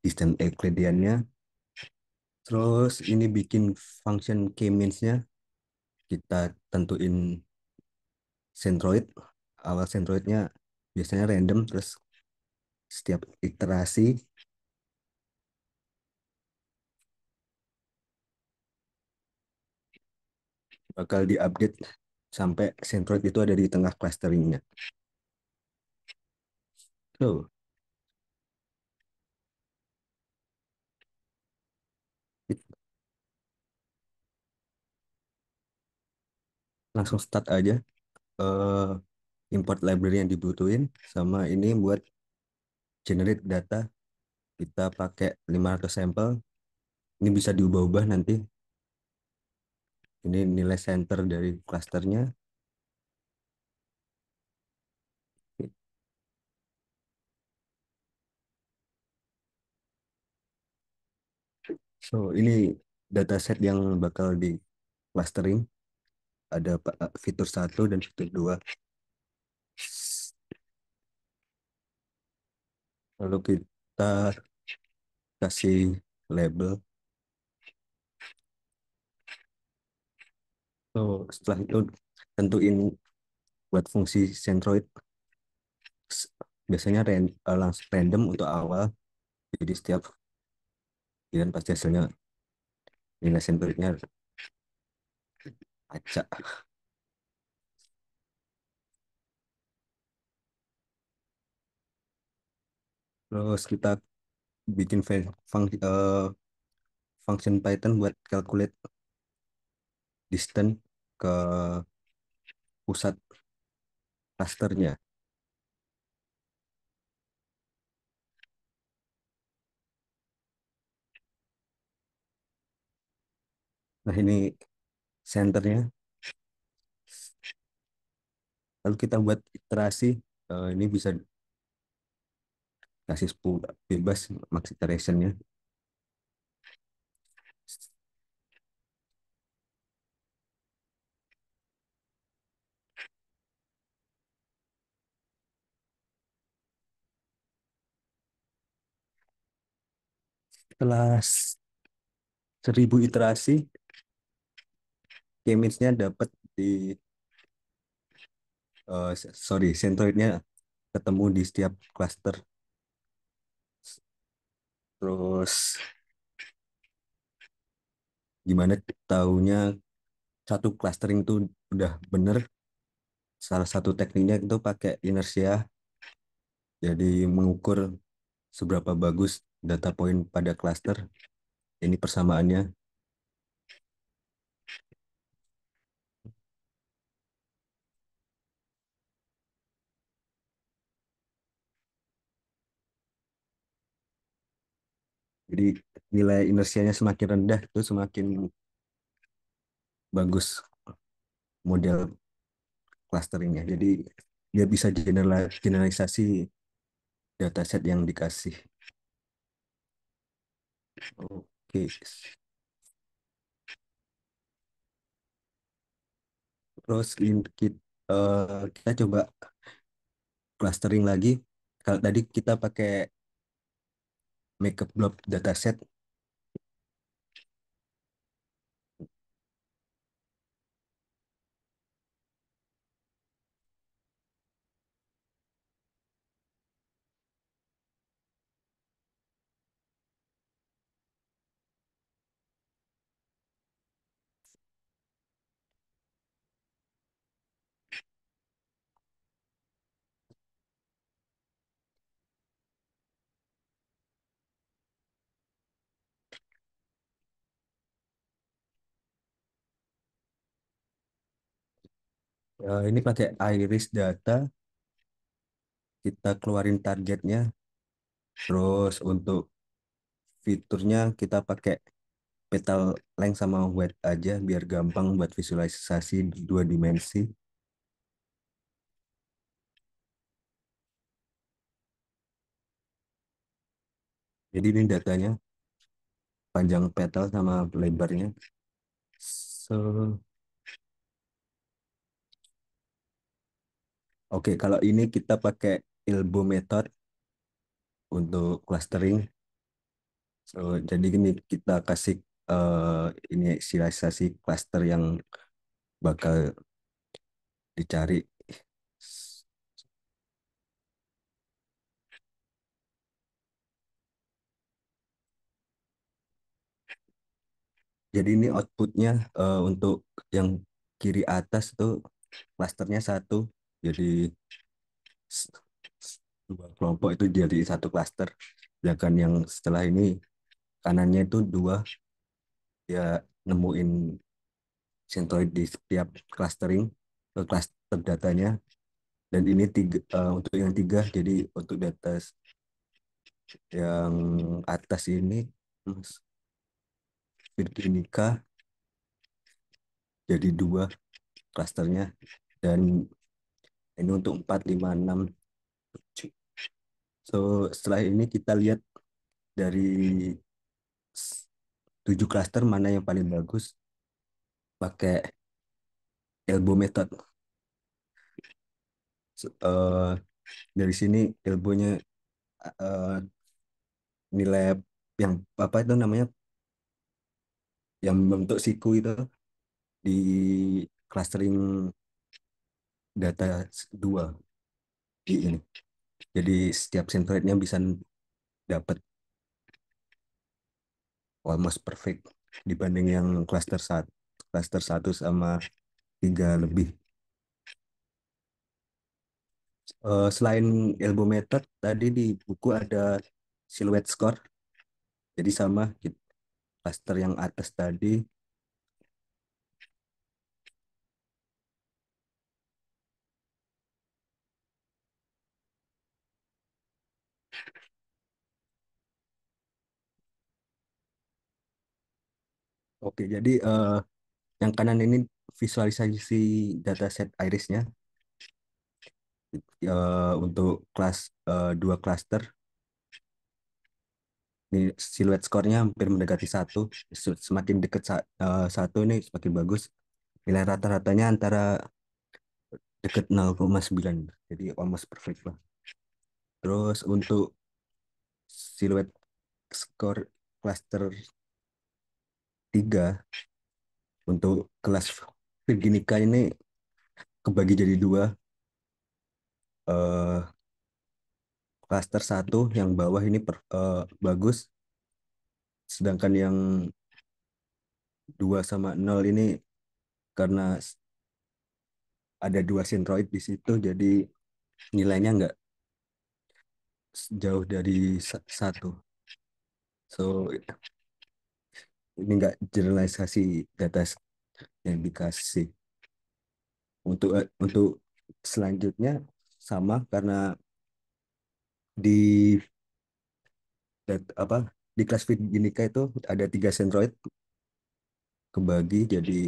distance euclidean Terus ini bikin function k means Kita tentuin centroid. Awal centroidnya biasanya random, terus setiap iterasi bakal diupdate sampai centroid itu ada di tengah clusteringnya. So, langsung start aja uh, import library yang dibutuhin sama ini buat generate data kita pakai 500 sampel ini bisa diubah-ubah nanti ini nilai center dari klasternya. So, ini dataset yang bakal di clustering. Ada eh, fitur satu dan fitur dua. Lalu kita kasih label So, setelah itu tentuin buat fungsi centroid biasanya eh, langsung random untuk awal. Jadi setiap dan pasti hasilnya nilai centroidnya acak. Terus kita bikin fung uh, function Python buat calculate distance ke pusat klasternya. Nah ini senternya. Lalu kita buat iterasi, eh, ini bisa kasih 10 bebas max nya setelah seribu iterasi image dapat di uh, sorry centroidnya ketemu di setiap cluster terus gimana taunya satu clustering itu udah bener salah satu tekniknya itu pakai inersia jadi mengukur seberapa bagus data point pada cluster. Ini persamaannya. Jadi nilai inersianya semakin rendah itu semakin bagus model clusteringnya. Jadi dia bisa generalisasi dataset yang dikasih. Oke. Terus kita, eh, kita coba clustering lagi. Kalau tadi kita pakai makeup blob dataset, Uh, ini pakai iris data, kita keluarin targetnya. Terus untuk fiturnya kita pakai petal length sama width aja biar gampang buat visualisasi dua dimensi. Jadi ini datanya panjang petal sama lebarnya. So, Oke, kalau ini kita pakai ilmu method untuk clustering. So, jadi ini kita kasih uh, ini inisialisasi cluster yang bakal dicari. Jadi ini outputnya uh, untuk yang kiri atas tuh clusternya satu, jadi dua kelompok itu jadi satu klaster sedangkan yang setelah ini kanannya itu dua ya nemuin sentroid di setiap clustering eh, ke cluster datanya dan ini tiga uh, untuk yang tiga jadi untuk data yang atas ini Virginica jadi dua klasternya dan ini untuk 4, 5, 6, 7 so setelah ini kita lihat dari tujuh klaster mana yang paling bagus pakai elbow method so, uh, dari sini elbownya uh, nilai yang apa itu namanya yang membentuk siku itu di clustering data dua di ini. Jadi setiap centroidnya bisa dapat almost perfect dibanding yang cluster satu cluster satu sama tiga lebih. Eh, selain elbow method tadi di buku ada silhouette score. Jadi sama cluster yang atas tadi Oke, jadi uh, yang kanan ini visualisasi dataset irisnya uh, untuk kelas uh, dua cluster. Ini siluet skornya hampir mendekati satu. Semakin dekat sa uh, satu ini semakin bagus. Nilai rata-ratanya antara dekat 0,9. Jadi almost perfect lah. Terus untuk siluet skor cluster tiga untuk kelas Virginika ini kebagi jadi dua uh, klaster satu yang bawah ini per, uh, bagus sedangkan yang dua sama nol ini karena ada dua sintroid di situ jadi nilainya nggak jauh dari satu so ini enggak generalisasi data yang dikasih untuk eh, untuk selanjutnya sama karena di dat, apa di kelas Viginica itu ada tiga sentroid kebagi jadi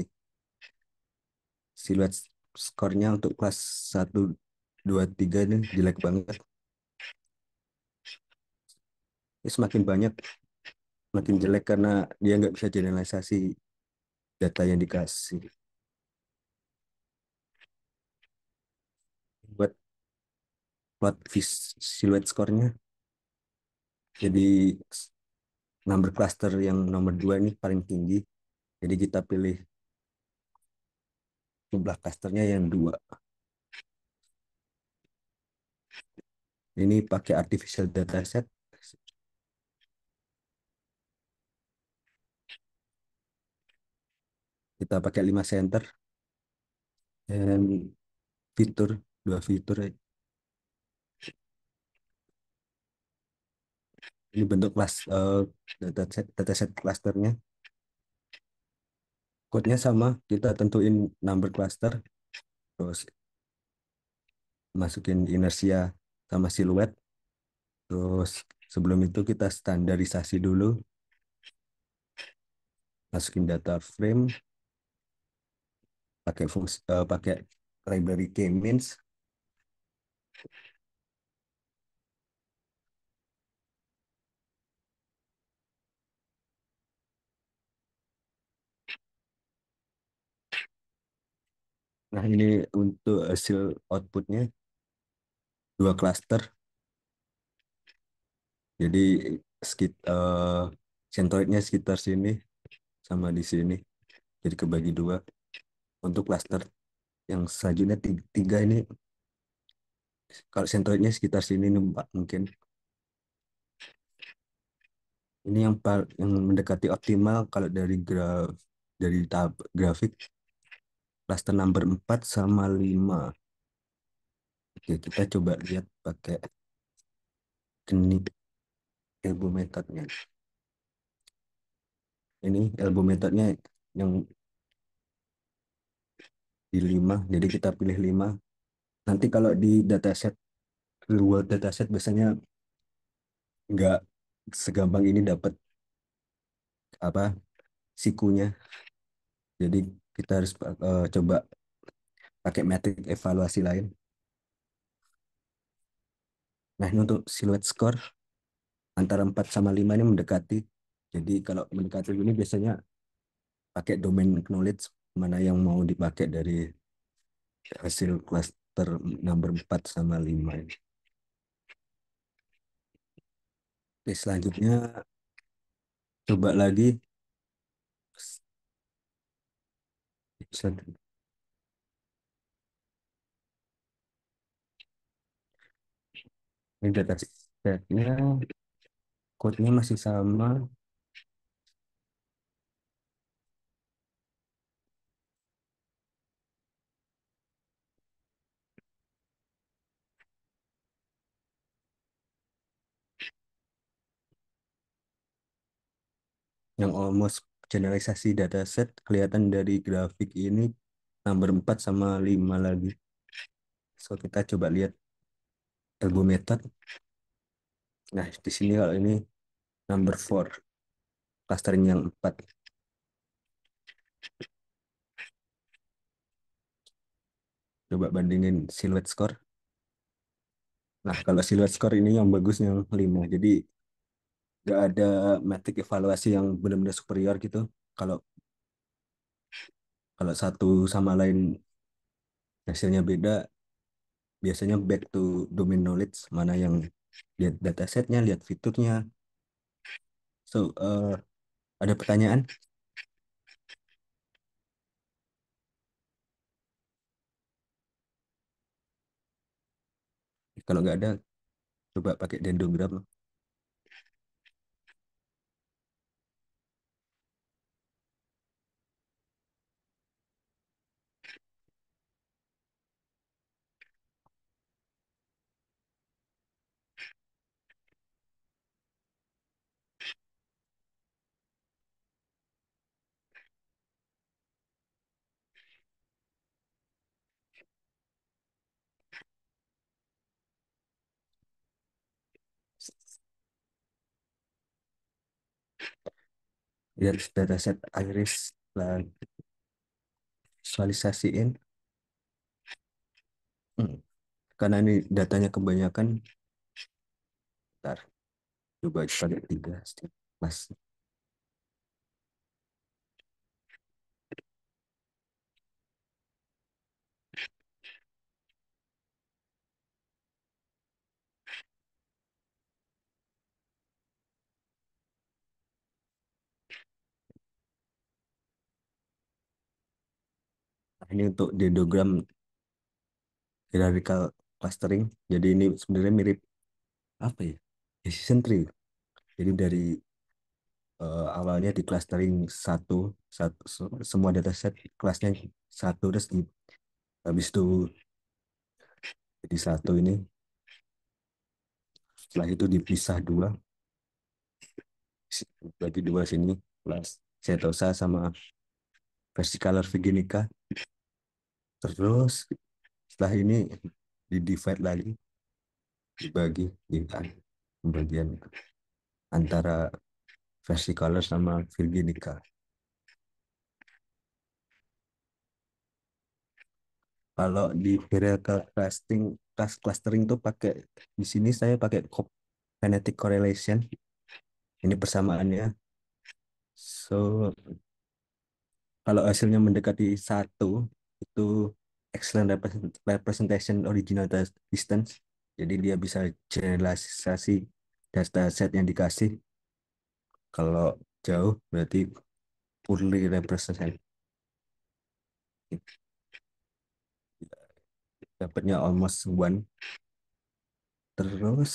siluet skornya untuk kelas 1, 2, 3 ini jelek banget. Ini semakin banyak makin jelek karena dia nggak bisa generalisasi data yang dikasih. Buat plot silhouette skornya. Jadi number cluster yang nomor dua ini paling tinggi. Jadi kita pilih jumlah clusternya yang dua. Ini pakai artificial dataset kita pakai 5 center dan fitur dua fitur ini bentuk kelas uh, eh, dataset data clusternya code-nya sama kita tentuin number cluster terus masukin inersia sama siluet terus sebelum itu kita standarisasi dulu masukin data frame pakai fungsi uh, pakai library k-means Nah, ini untuk hasil outputnya dua klaster. Jadi skit uh, centroidnya sekitar sini sama di sini. Jadi kebagi dua untuk cluster yang selanjutnya tiga ini kalau sentroidnya sekitar sini nih Mbak mungkin ini yang yang mendekati optimal kalau dari graf dari tab grafik cluster number 4 sama 5 Oke kita coba lihat pakai teknik elbow methodnya ini elbow methodnya yang di 5 jadi kita pilih 5 nanti kalau di dataset real dataset biasanya nggak segampang ini dapat apa sikunya jadi kita harus uh, coba pakai metrik evaluasi lain nah ini untuk siluet score antara 4 sama 5 ini mendekati jadi kalau mendekati ini biasanya pakai domain knowledge mana yang mau dipakai dari hasil cluster number 4 sama 5 ini. Oke, selanjutnya coba lagi ini data setnya code-nya masih sama yang almost generalisasi dataset kelihatan dari grafik ini nomor 4 sama 5 lagi. So kita coba lihat elbow method. Nah, di sini kalau ini number 4 clustering yang 4. Coba bandingin silhouette score. Nah, kalau silhouette score ini yang bagus yang 5. Jadi nggak ada metrik evaluasi yang benar-benar superior gitu kalau kalau satu sama lain hasilnya beda biasanya back to domain knowledge mana yang lihat datasetnya lihat fiturnya so uh, ada pertanyaan kalau nggak ada coba pakai dendrogram iris set iris dan visualisasiin hmm. karena ini datanya kebanyakan ntar coba kali tiga masih ini untuk dendogram hierarchical clustering jadi ini sebenarnya mirip apa ya decision tree jadi dari uh, awalnya di clustering satu, satu semua dataset kelasnya satu terus di, habis itu jadi satu ini setelah itu dipisah dua berarti dua sini plus setosa sama versi versicolor Viginica terus setelah ini di divide lagi dibagi dengan bagian antara versi color sama virginica kalau di hierarchical clustering clustering tuh pakai di sini saya pakai kinetic correlation ini persamaannya so kalau hasilnya mendekati satu itu excellent representation original distance. Jadi dia bisa generalisasi data set yang dikasih. Kalau jauh berarti poorly represented. Dapatnya almost one. Terus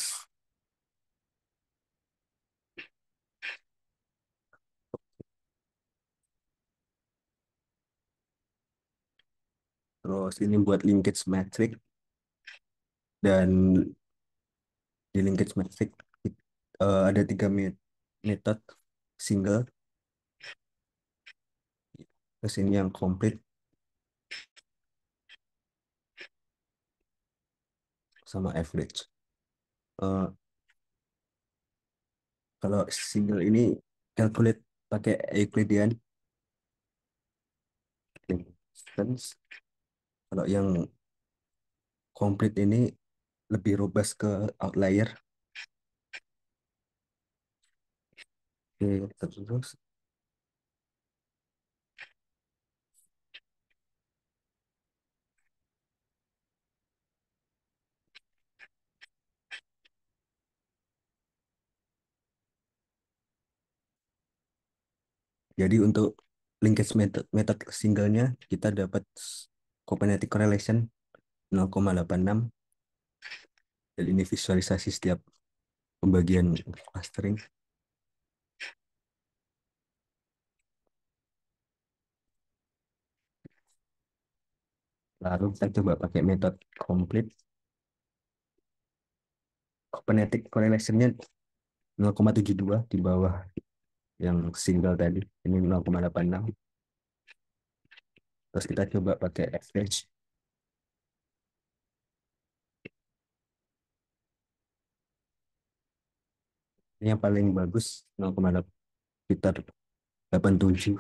Terus ini buat linkage metric dan di linkage matrix eh, ada tiga metode single. Terus ini yang complete. sama average. Uh, kalau single ini calculate pakai Euclidean distance kalau yang komplit ini lebih robust ke outlier. Oke, terus Jadi untuk linkage method, method single-nya kita dapat Copenhagen Correlation 0,86 dan ini visualisasi setiap pembagian clustering lalu kita coba pakai metode complete Copenhagen correlationnya 0,72 di bawah yang single tadi ini 0,86 Terus kita coba pakai exchange. Ini yang paling bagus 0,8 sekitar 87.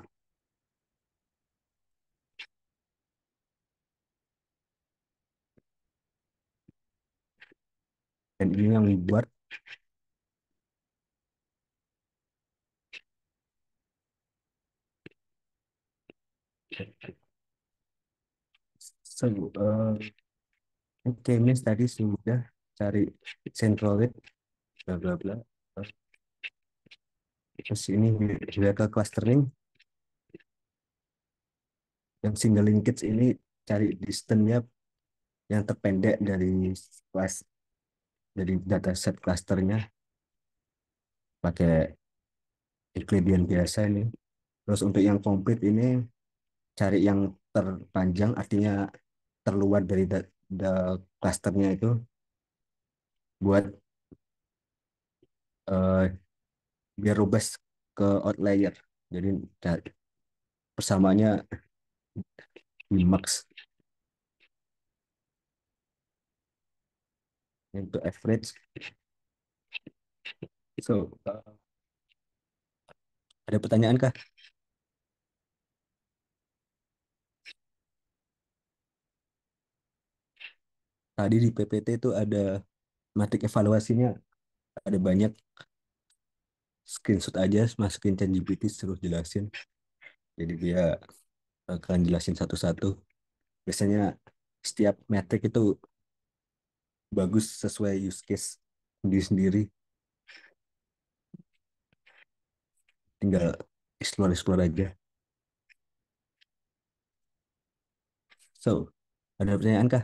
Dan ini yang dibuat Thank you. So, uh, eh, okay, Miss tadi sudah cari centroid, bla bla bla. Terus ini juga ke clustering. Yang single linkage ini cari distance-nya yang terpendek dari kelas dari dataset clusternya pakai Euclidean biasa ini. Terus untuk yang complete ini cari yang terpanjang artinya terluar dari the, the clusternya itu buat uh, biar robust ke outlier. Jadi persamaannya minimax. Into average. So, uh, ada pertanyaan kah? tadi di PPT itu ada matik evaluasinya ada banyak screenshot aja masukin GPT terus jelasin jadi dia akan jelasin satu-satu biasanya setiap metrik itu bagus sesuai use case sendiri-sendiri tinggal explore-explore aja so ada pertanyaan kah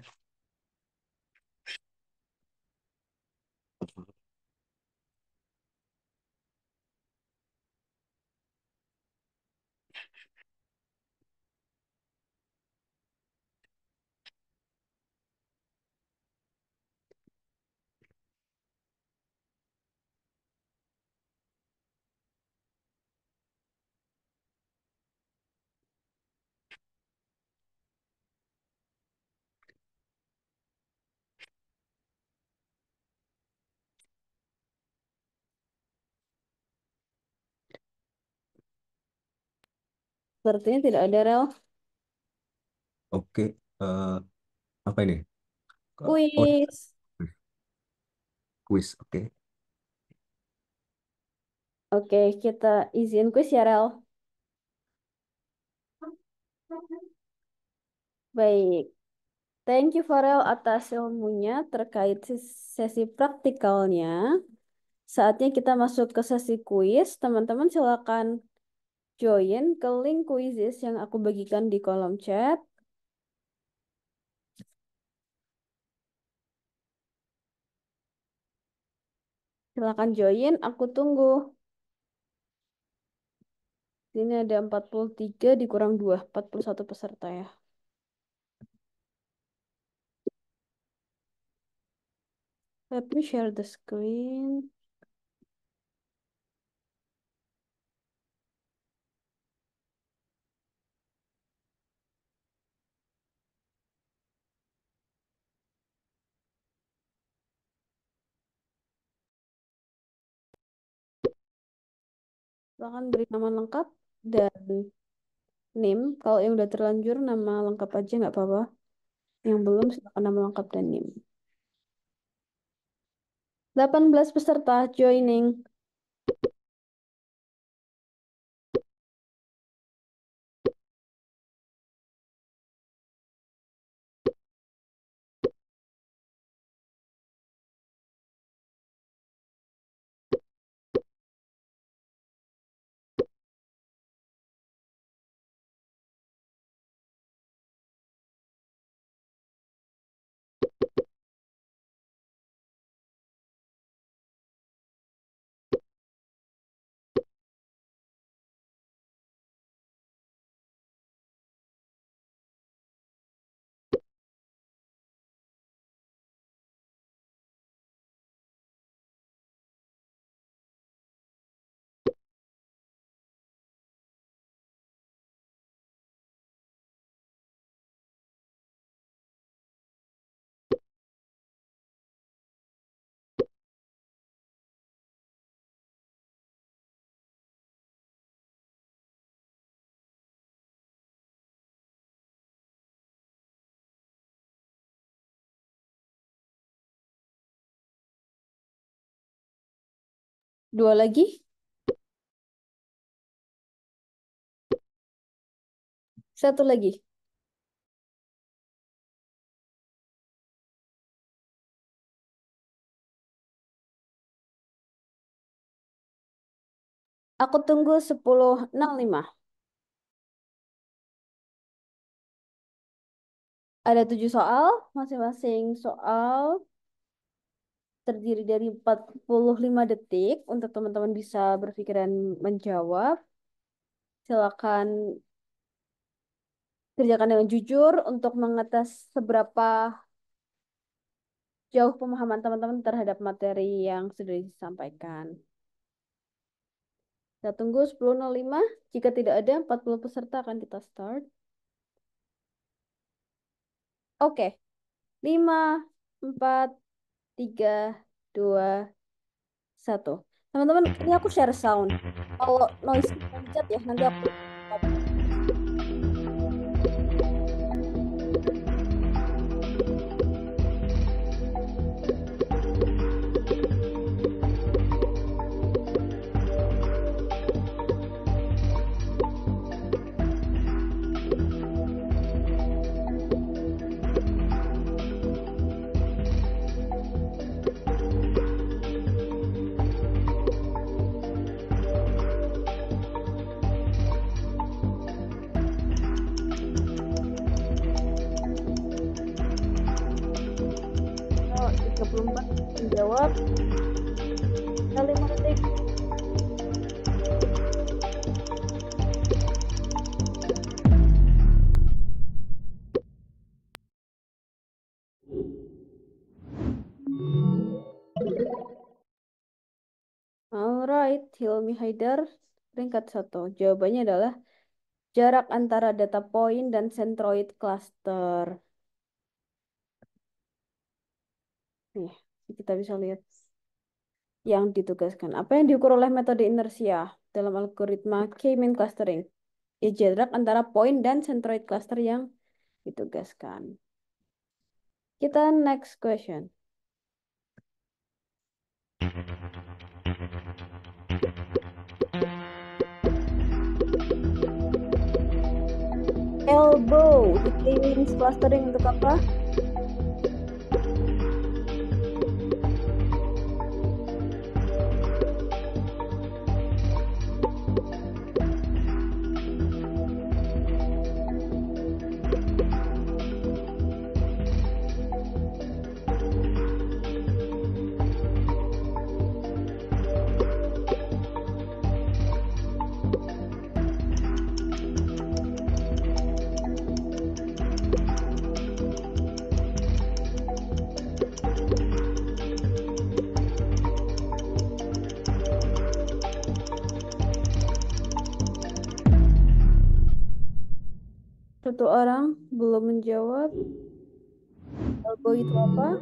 Sepertinya tidak ada rel. Oke, uh, apa ini? Oh, iya. Kuis. quiz. Oke. Oke, kita izin kuis ya, Rel. Baik. Thank you, Farel, atas ilmunya terkait sesi praktikalnya. Saatnya kita masuk ke sesi kuis. Teman-teman silakan join ke link kuisis yang aku bagikan di kolom chat. Silahkan join, aku tunggu. Ini ada 43 dikurang 2, 41 peserta ya. Let me share the screen. Silahkan beri nama lengkap dan nim Kalau yang udah terlanjur nama lengkap aja nggak apa-apa. Yang belum silahkan nama lengkap dan name. 18 peserta joining. Dua lagi. Satu lagi. Aku tunggu 10.05. Ada tujuh soal, masing-masing soal terdiri dari 45 detik untuk teman-teman bisa berpikiran menjawab. Silakan kerjakan dengan jujur untuk mengetes seberapa jauh pemahaman teman-teman terhadap materi yang sudah disampaikan. Kita tunggu 10.05. Jika tidak ada, 40 peserta akan kita start. Oke. Okay. 5, 4, tiga, dua, satu. Teman-teman, ini aku share sound. Kalau noise pencet ya, nanti aku Said Hilmi Haidar peringkat 1. Jawabannya adalah jarak antara data point dan centroid cluster. Nih, kita bisa lihat yang ditugaskan. Apa yang diukur oleh metode inersia dalam algoritma K-mean clustering? Ya, jarak antara point dan centroid cluster yang ditugaskan. Kita next question. elbow it means clustering untuk apa menjawab elbow itu apa? Hmm.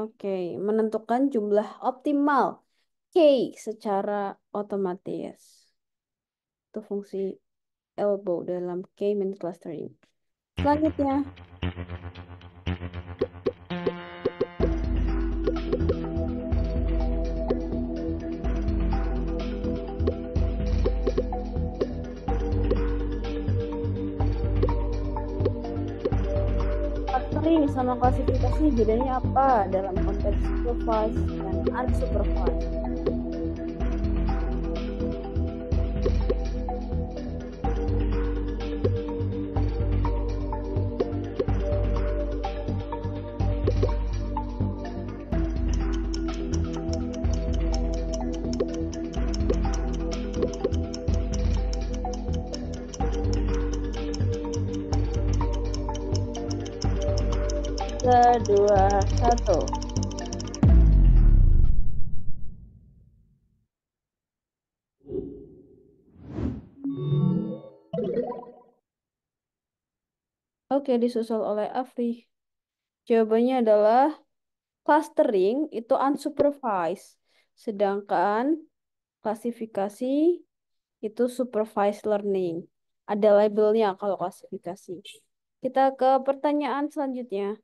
Oke, okay. menentukan jumlah optimal K secara otomatis. Itu fungsi elbow dalam K-clustering. Selanjutnya. sama klasifikasi bedanya apa dalam konteks supervised dan unsupervised 3, dua satu Oke, disusul oleh Afri. Jawabannya adalah clustering itu unsupervised, sedangkan klasifikasi itu supervised learning. Ada labelnya kalau klasifikasi. Kita ke pertanyaan selanjutnya.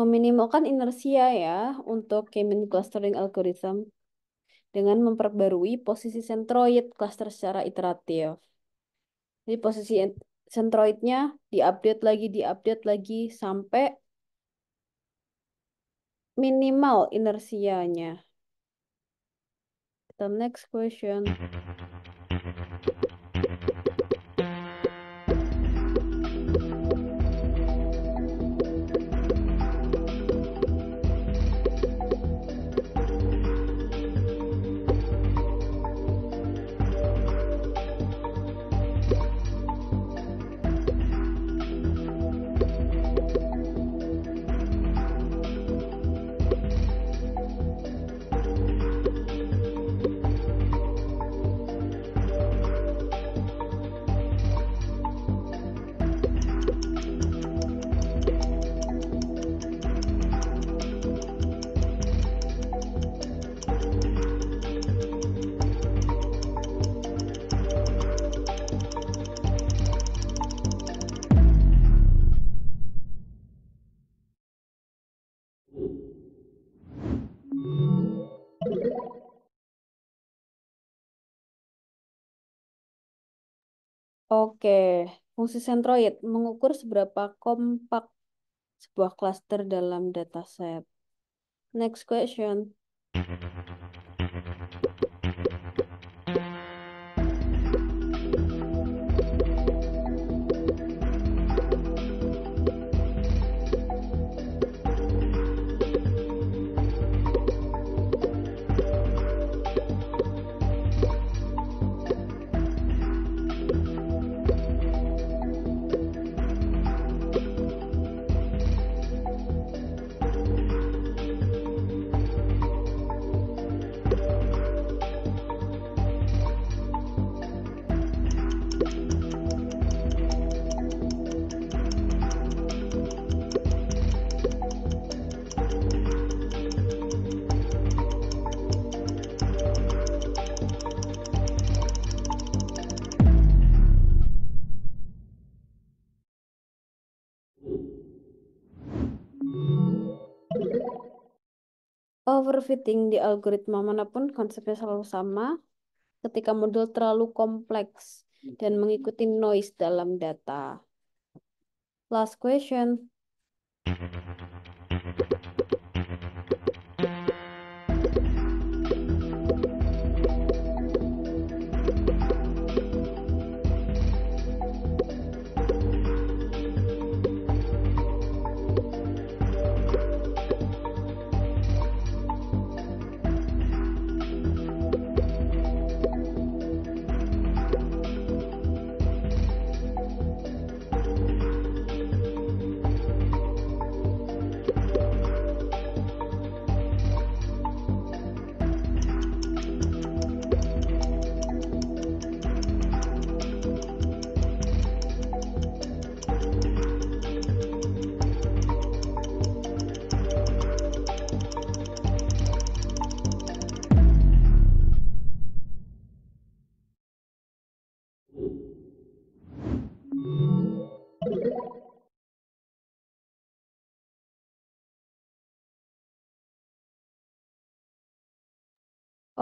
Meminimalkan inersia ya untuk K-mean-clustering algorithm dengan memperbarui posisi centroid cluster secara iteratif. Jadi posisi centroidnya diupdate lagi, diupdate lagi sampai minimal inersianya. The next question. *laughs* Oke, fungsi sentroid mengukur seberapa kompak sebuah klaster dalam dataset. Next question. fitting di algoritma manapun konsepnya selalu sama ketika model terlalu kompleks dan mengikuti noise dalam data. Last question.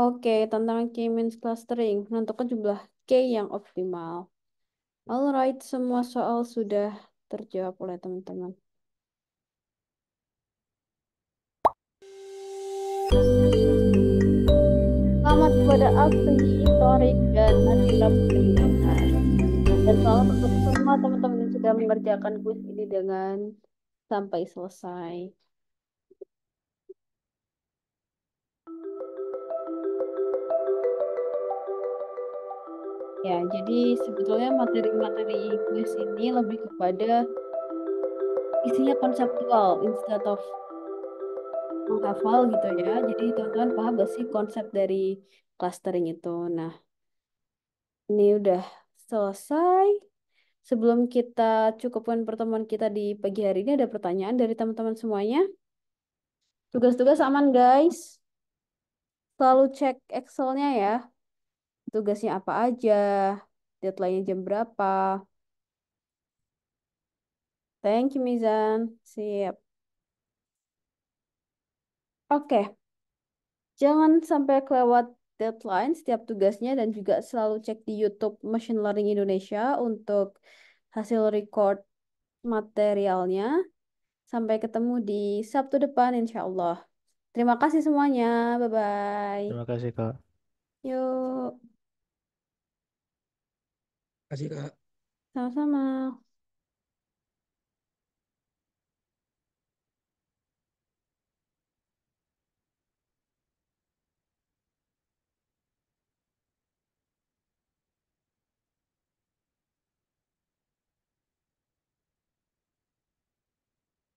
Oke, tantangan K-means clustering menentukan jumlah K yang optimal. Alright, semua soal sudah terjawab oleh teman-teman. Selamat kepada Afri, historik dan Nadila Putri Dan selamat untuk semua teman-teman yang sudah mengerjakan kuis ini dengan sampai selesai. Ya, jadi sebetulnya materi-materi kuis ini lebih kepada isinya konseptual instead of menghafal gitu ya. Jadi teman-teman paham gak sih konsep dari clustering itu? Nah, ini udah selesai. Sebelum kita cukupkan pertemuan kita di pagi hari ini, ada pertanyaan dari teman-teman semuanya? Tugas-tugas aman, guys. Selalu cek Excel-nya ya tugasnya apa aja, deadline jam berapa. Thank you, Mizan. siap. Oke. Okay. Jangan sampai kelewat deadline setiap tugasnya dan juga selalu cek di YouTube Machine Learning Indonesia untuk hasil record materialnya. Sampai ketemu di Sabtu depan, insya Allah. Terima kasih semuanya. Bye-bye. Terima kasih, Kak. Yuk kasih Kak. Sama-sama.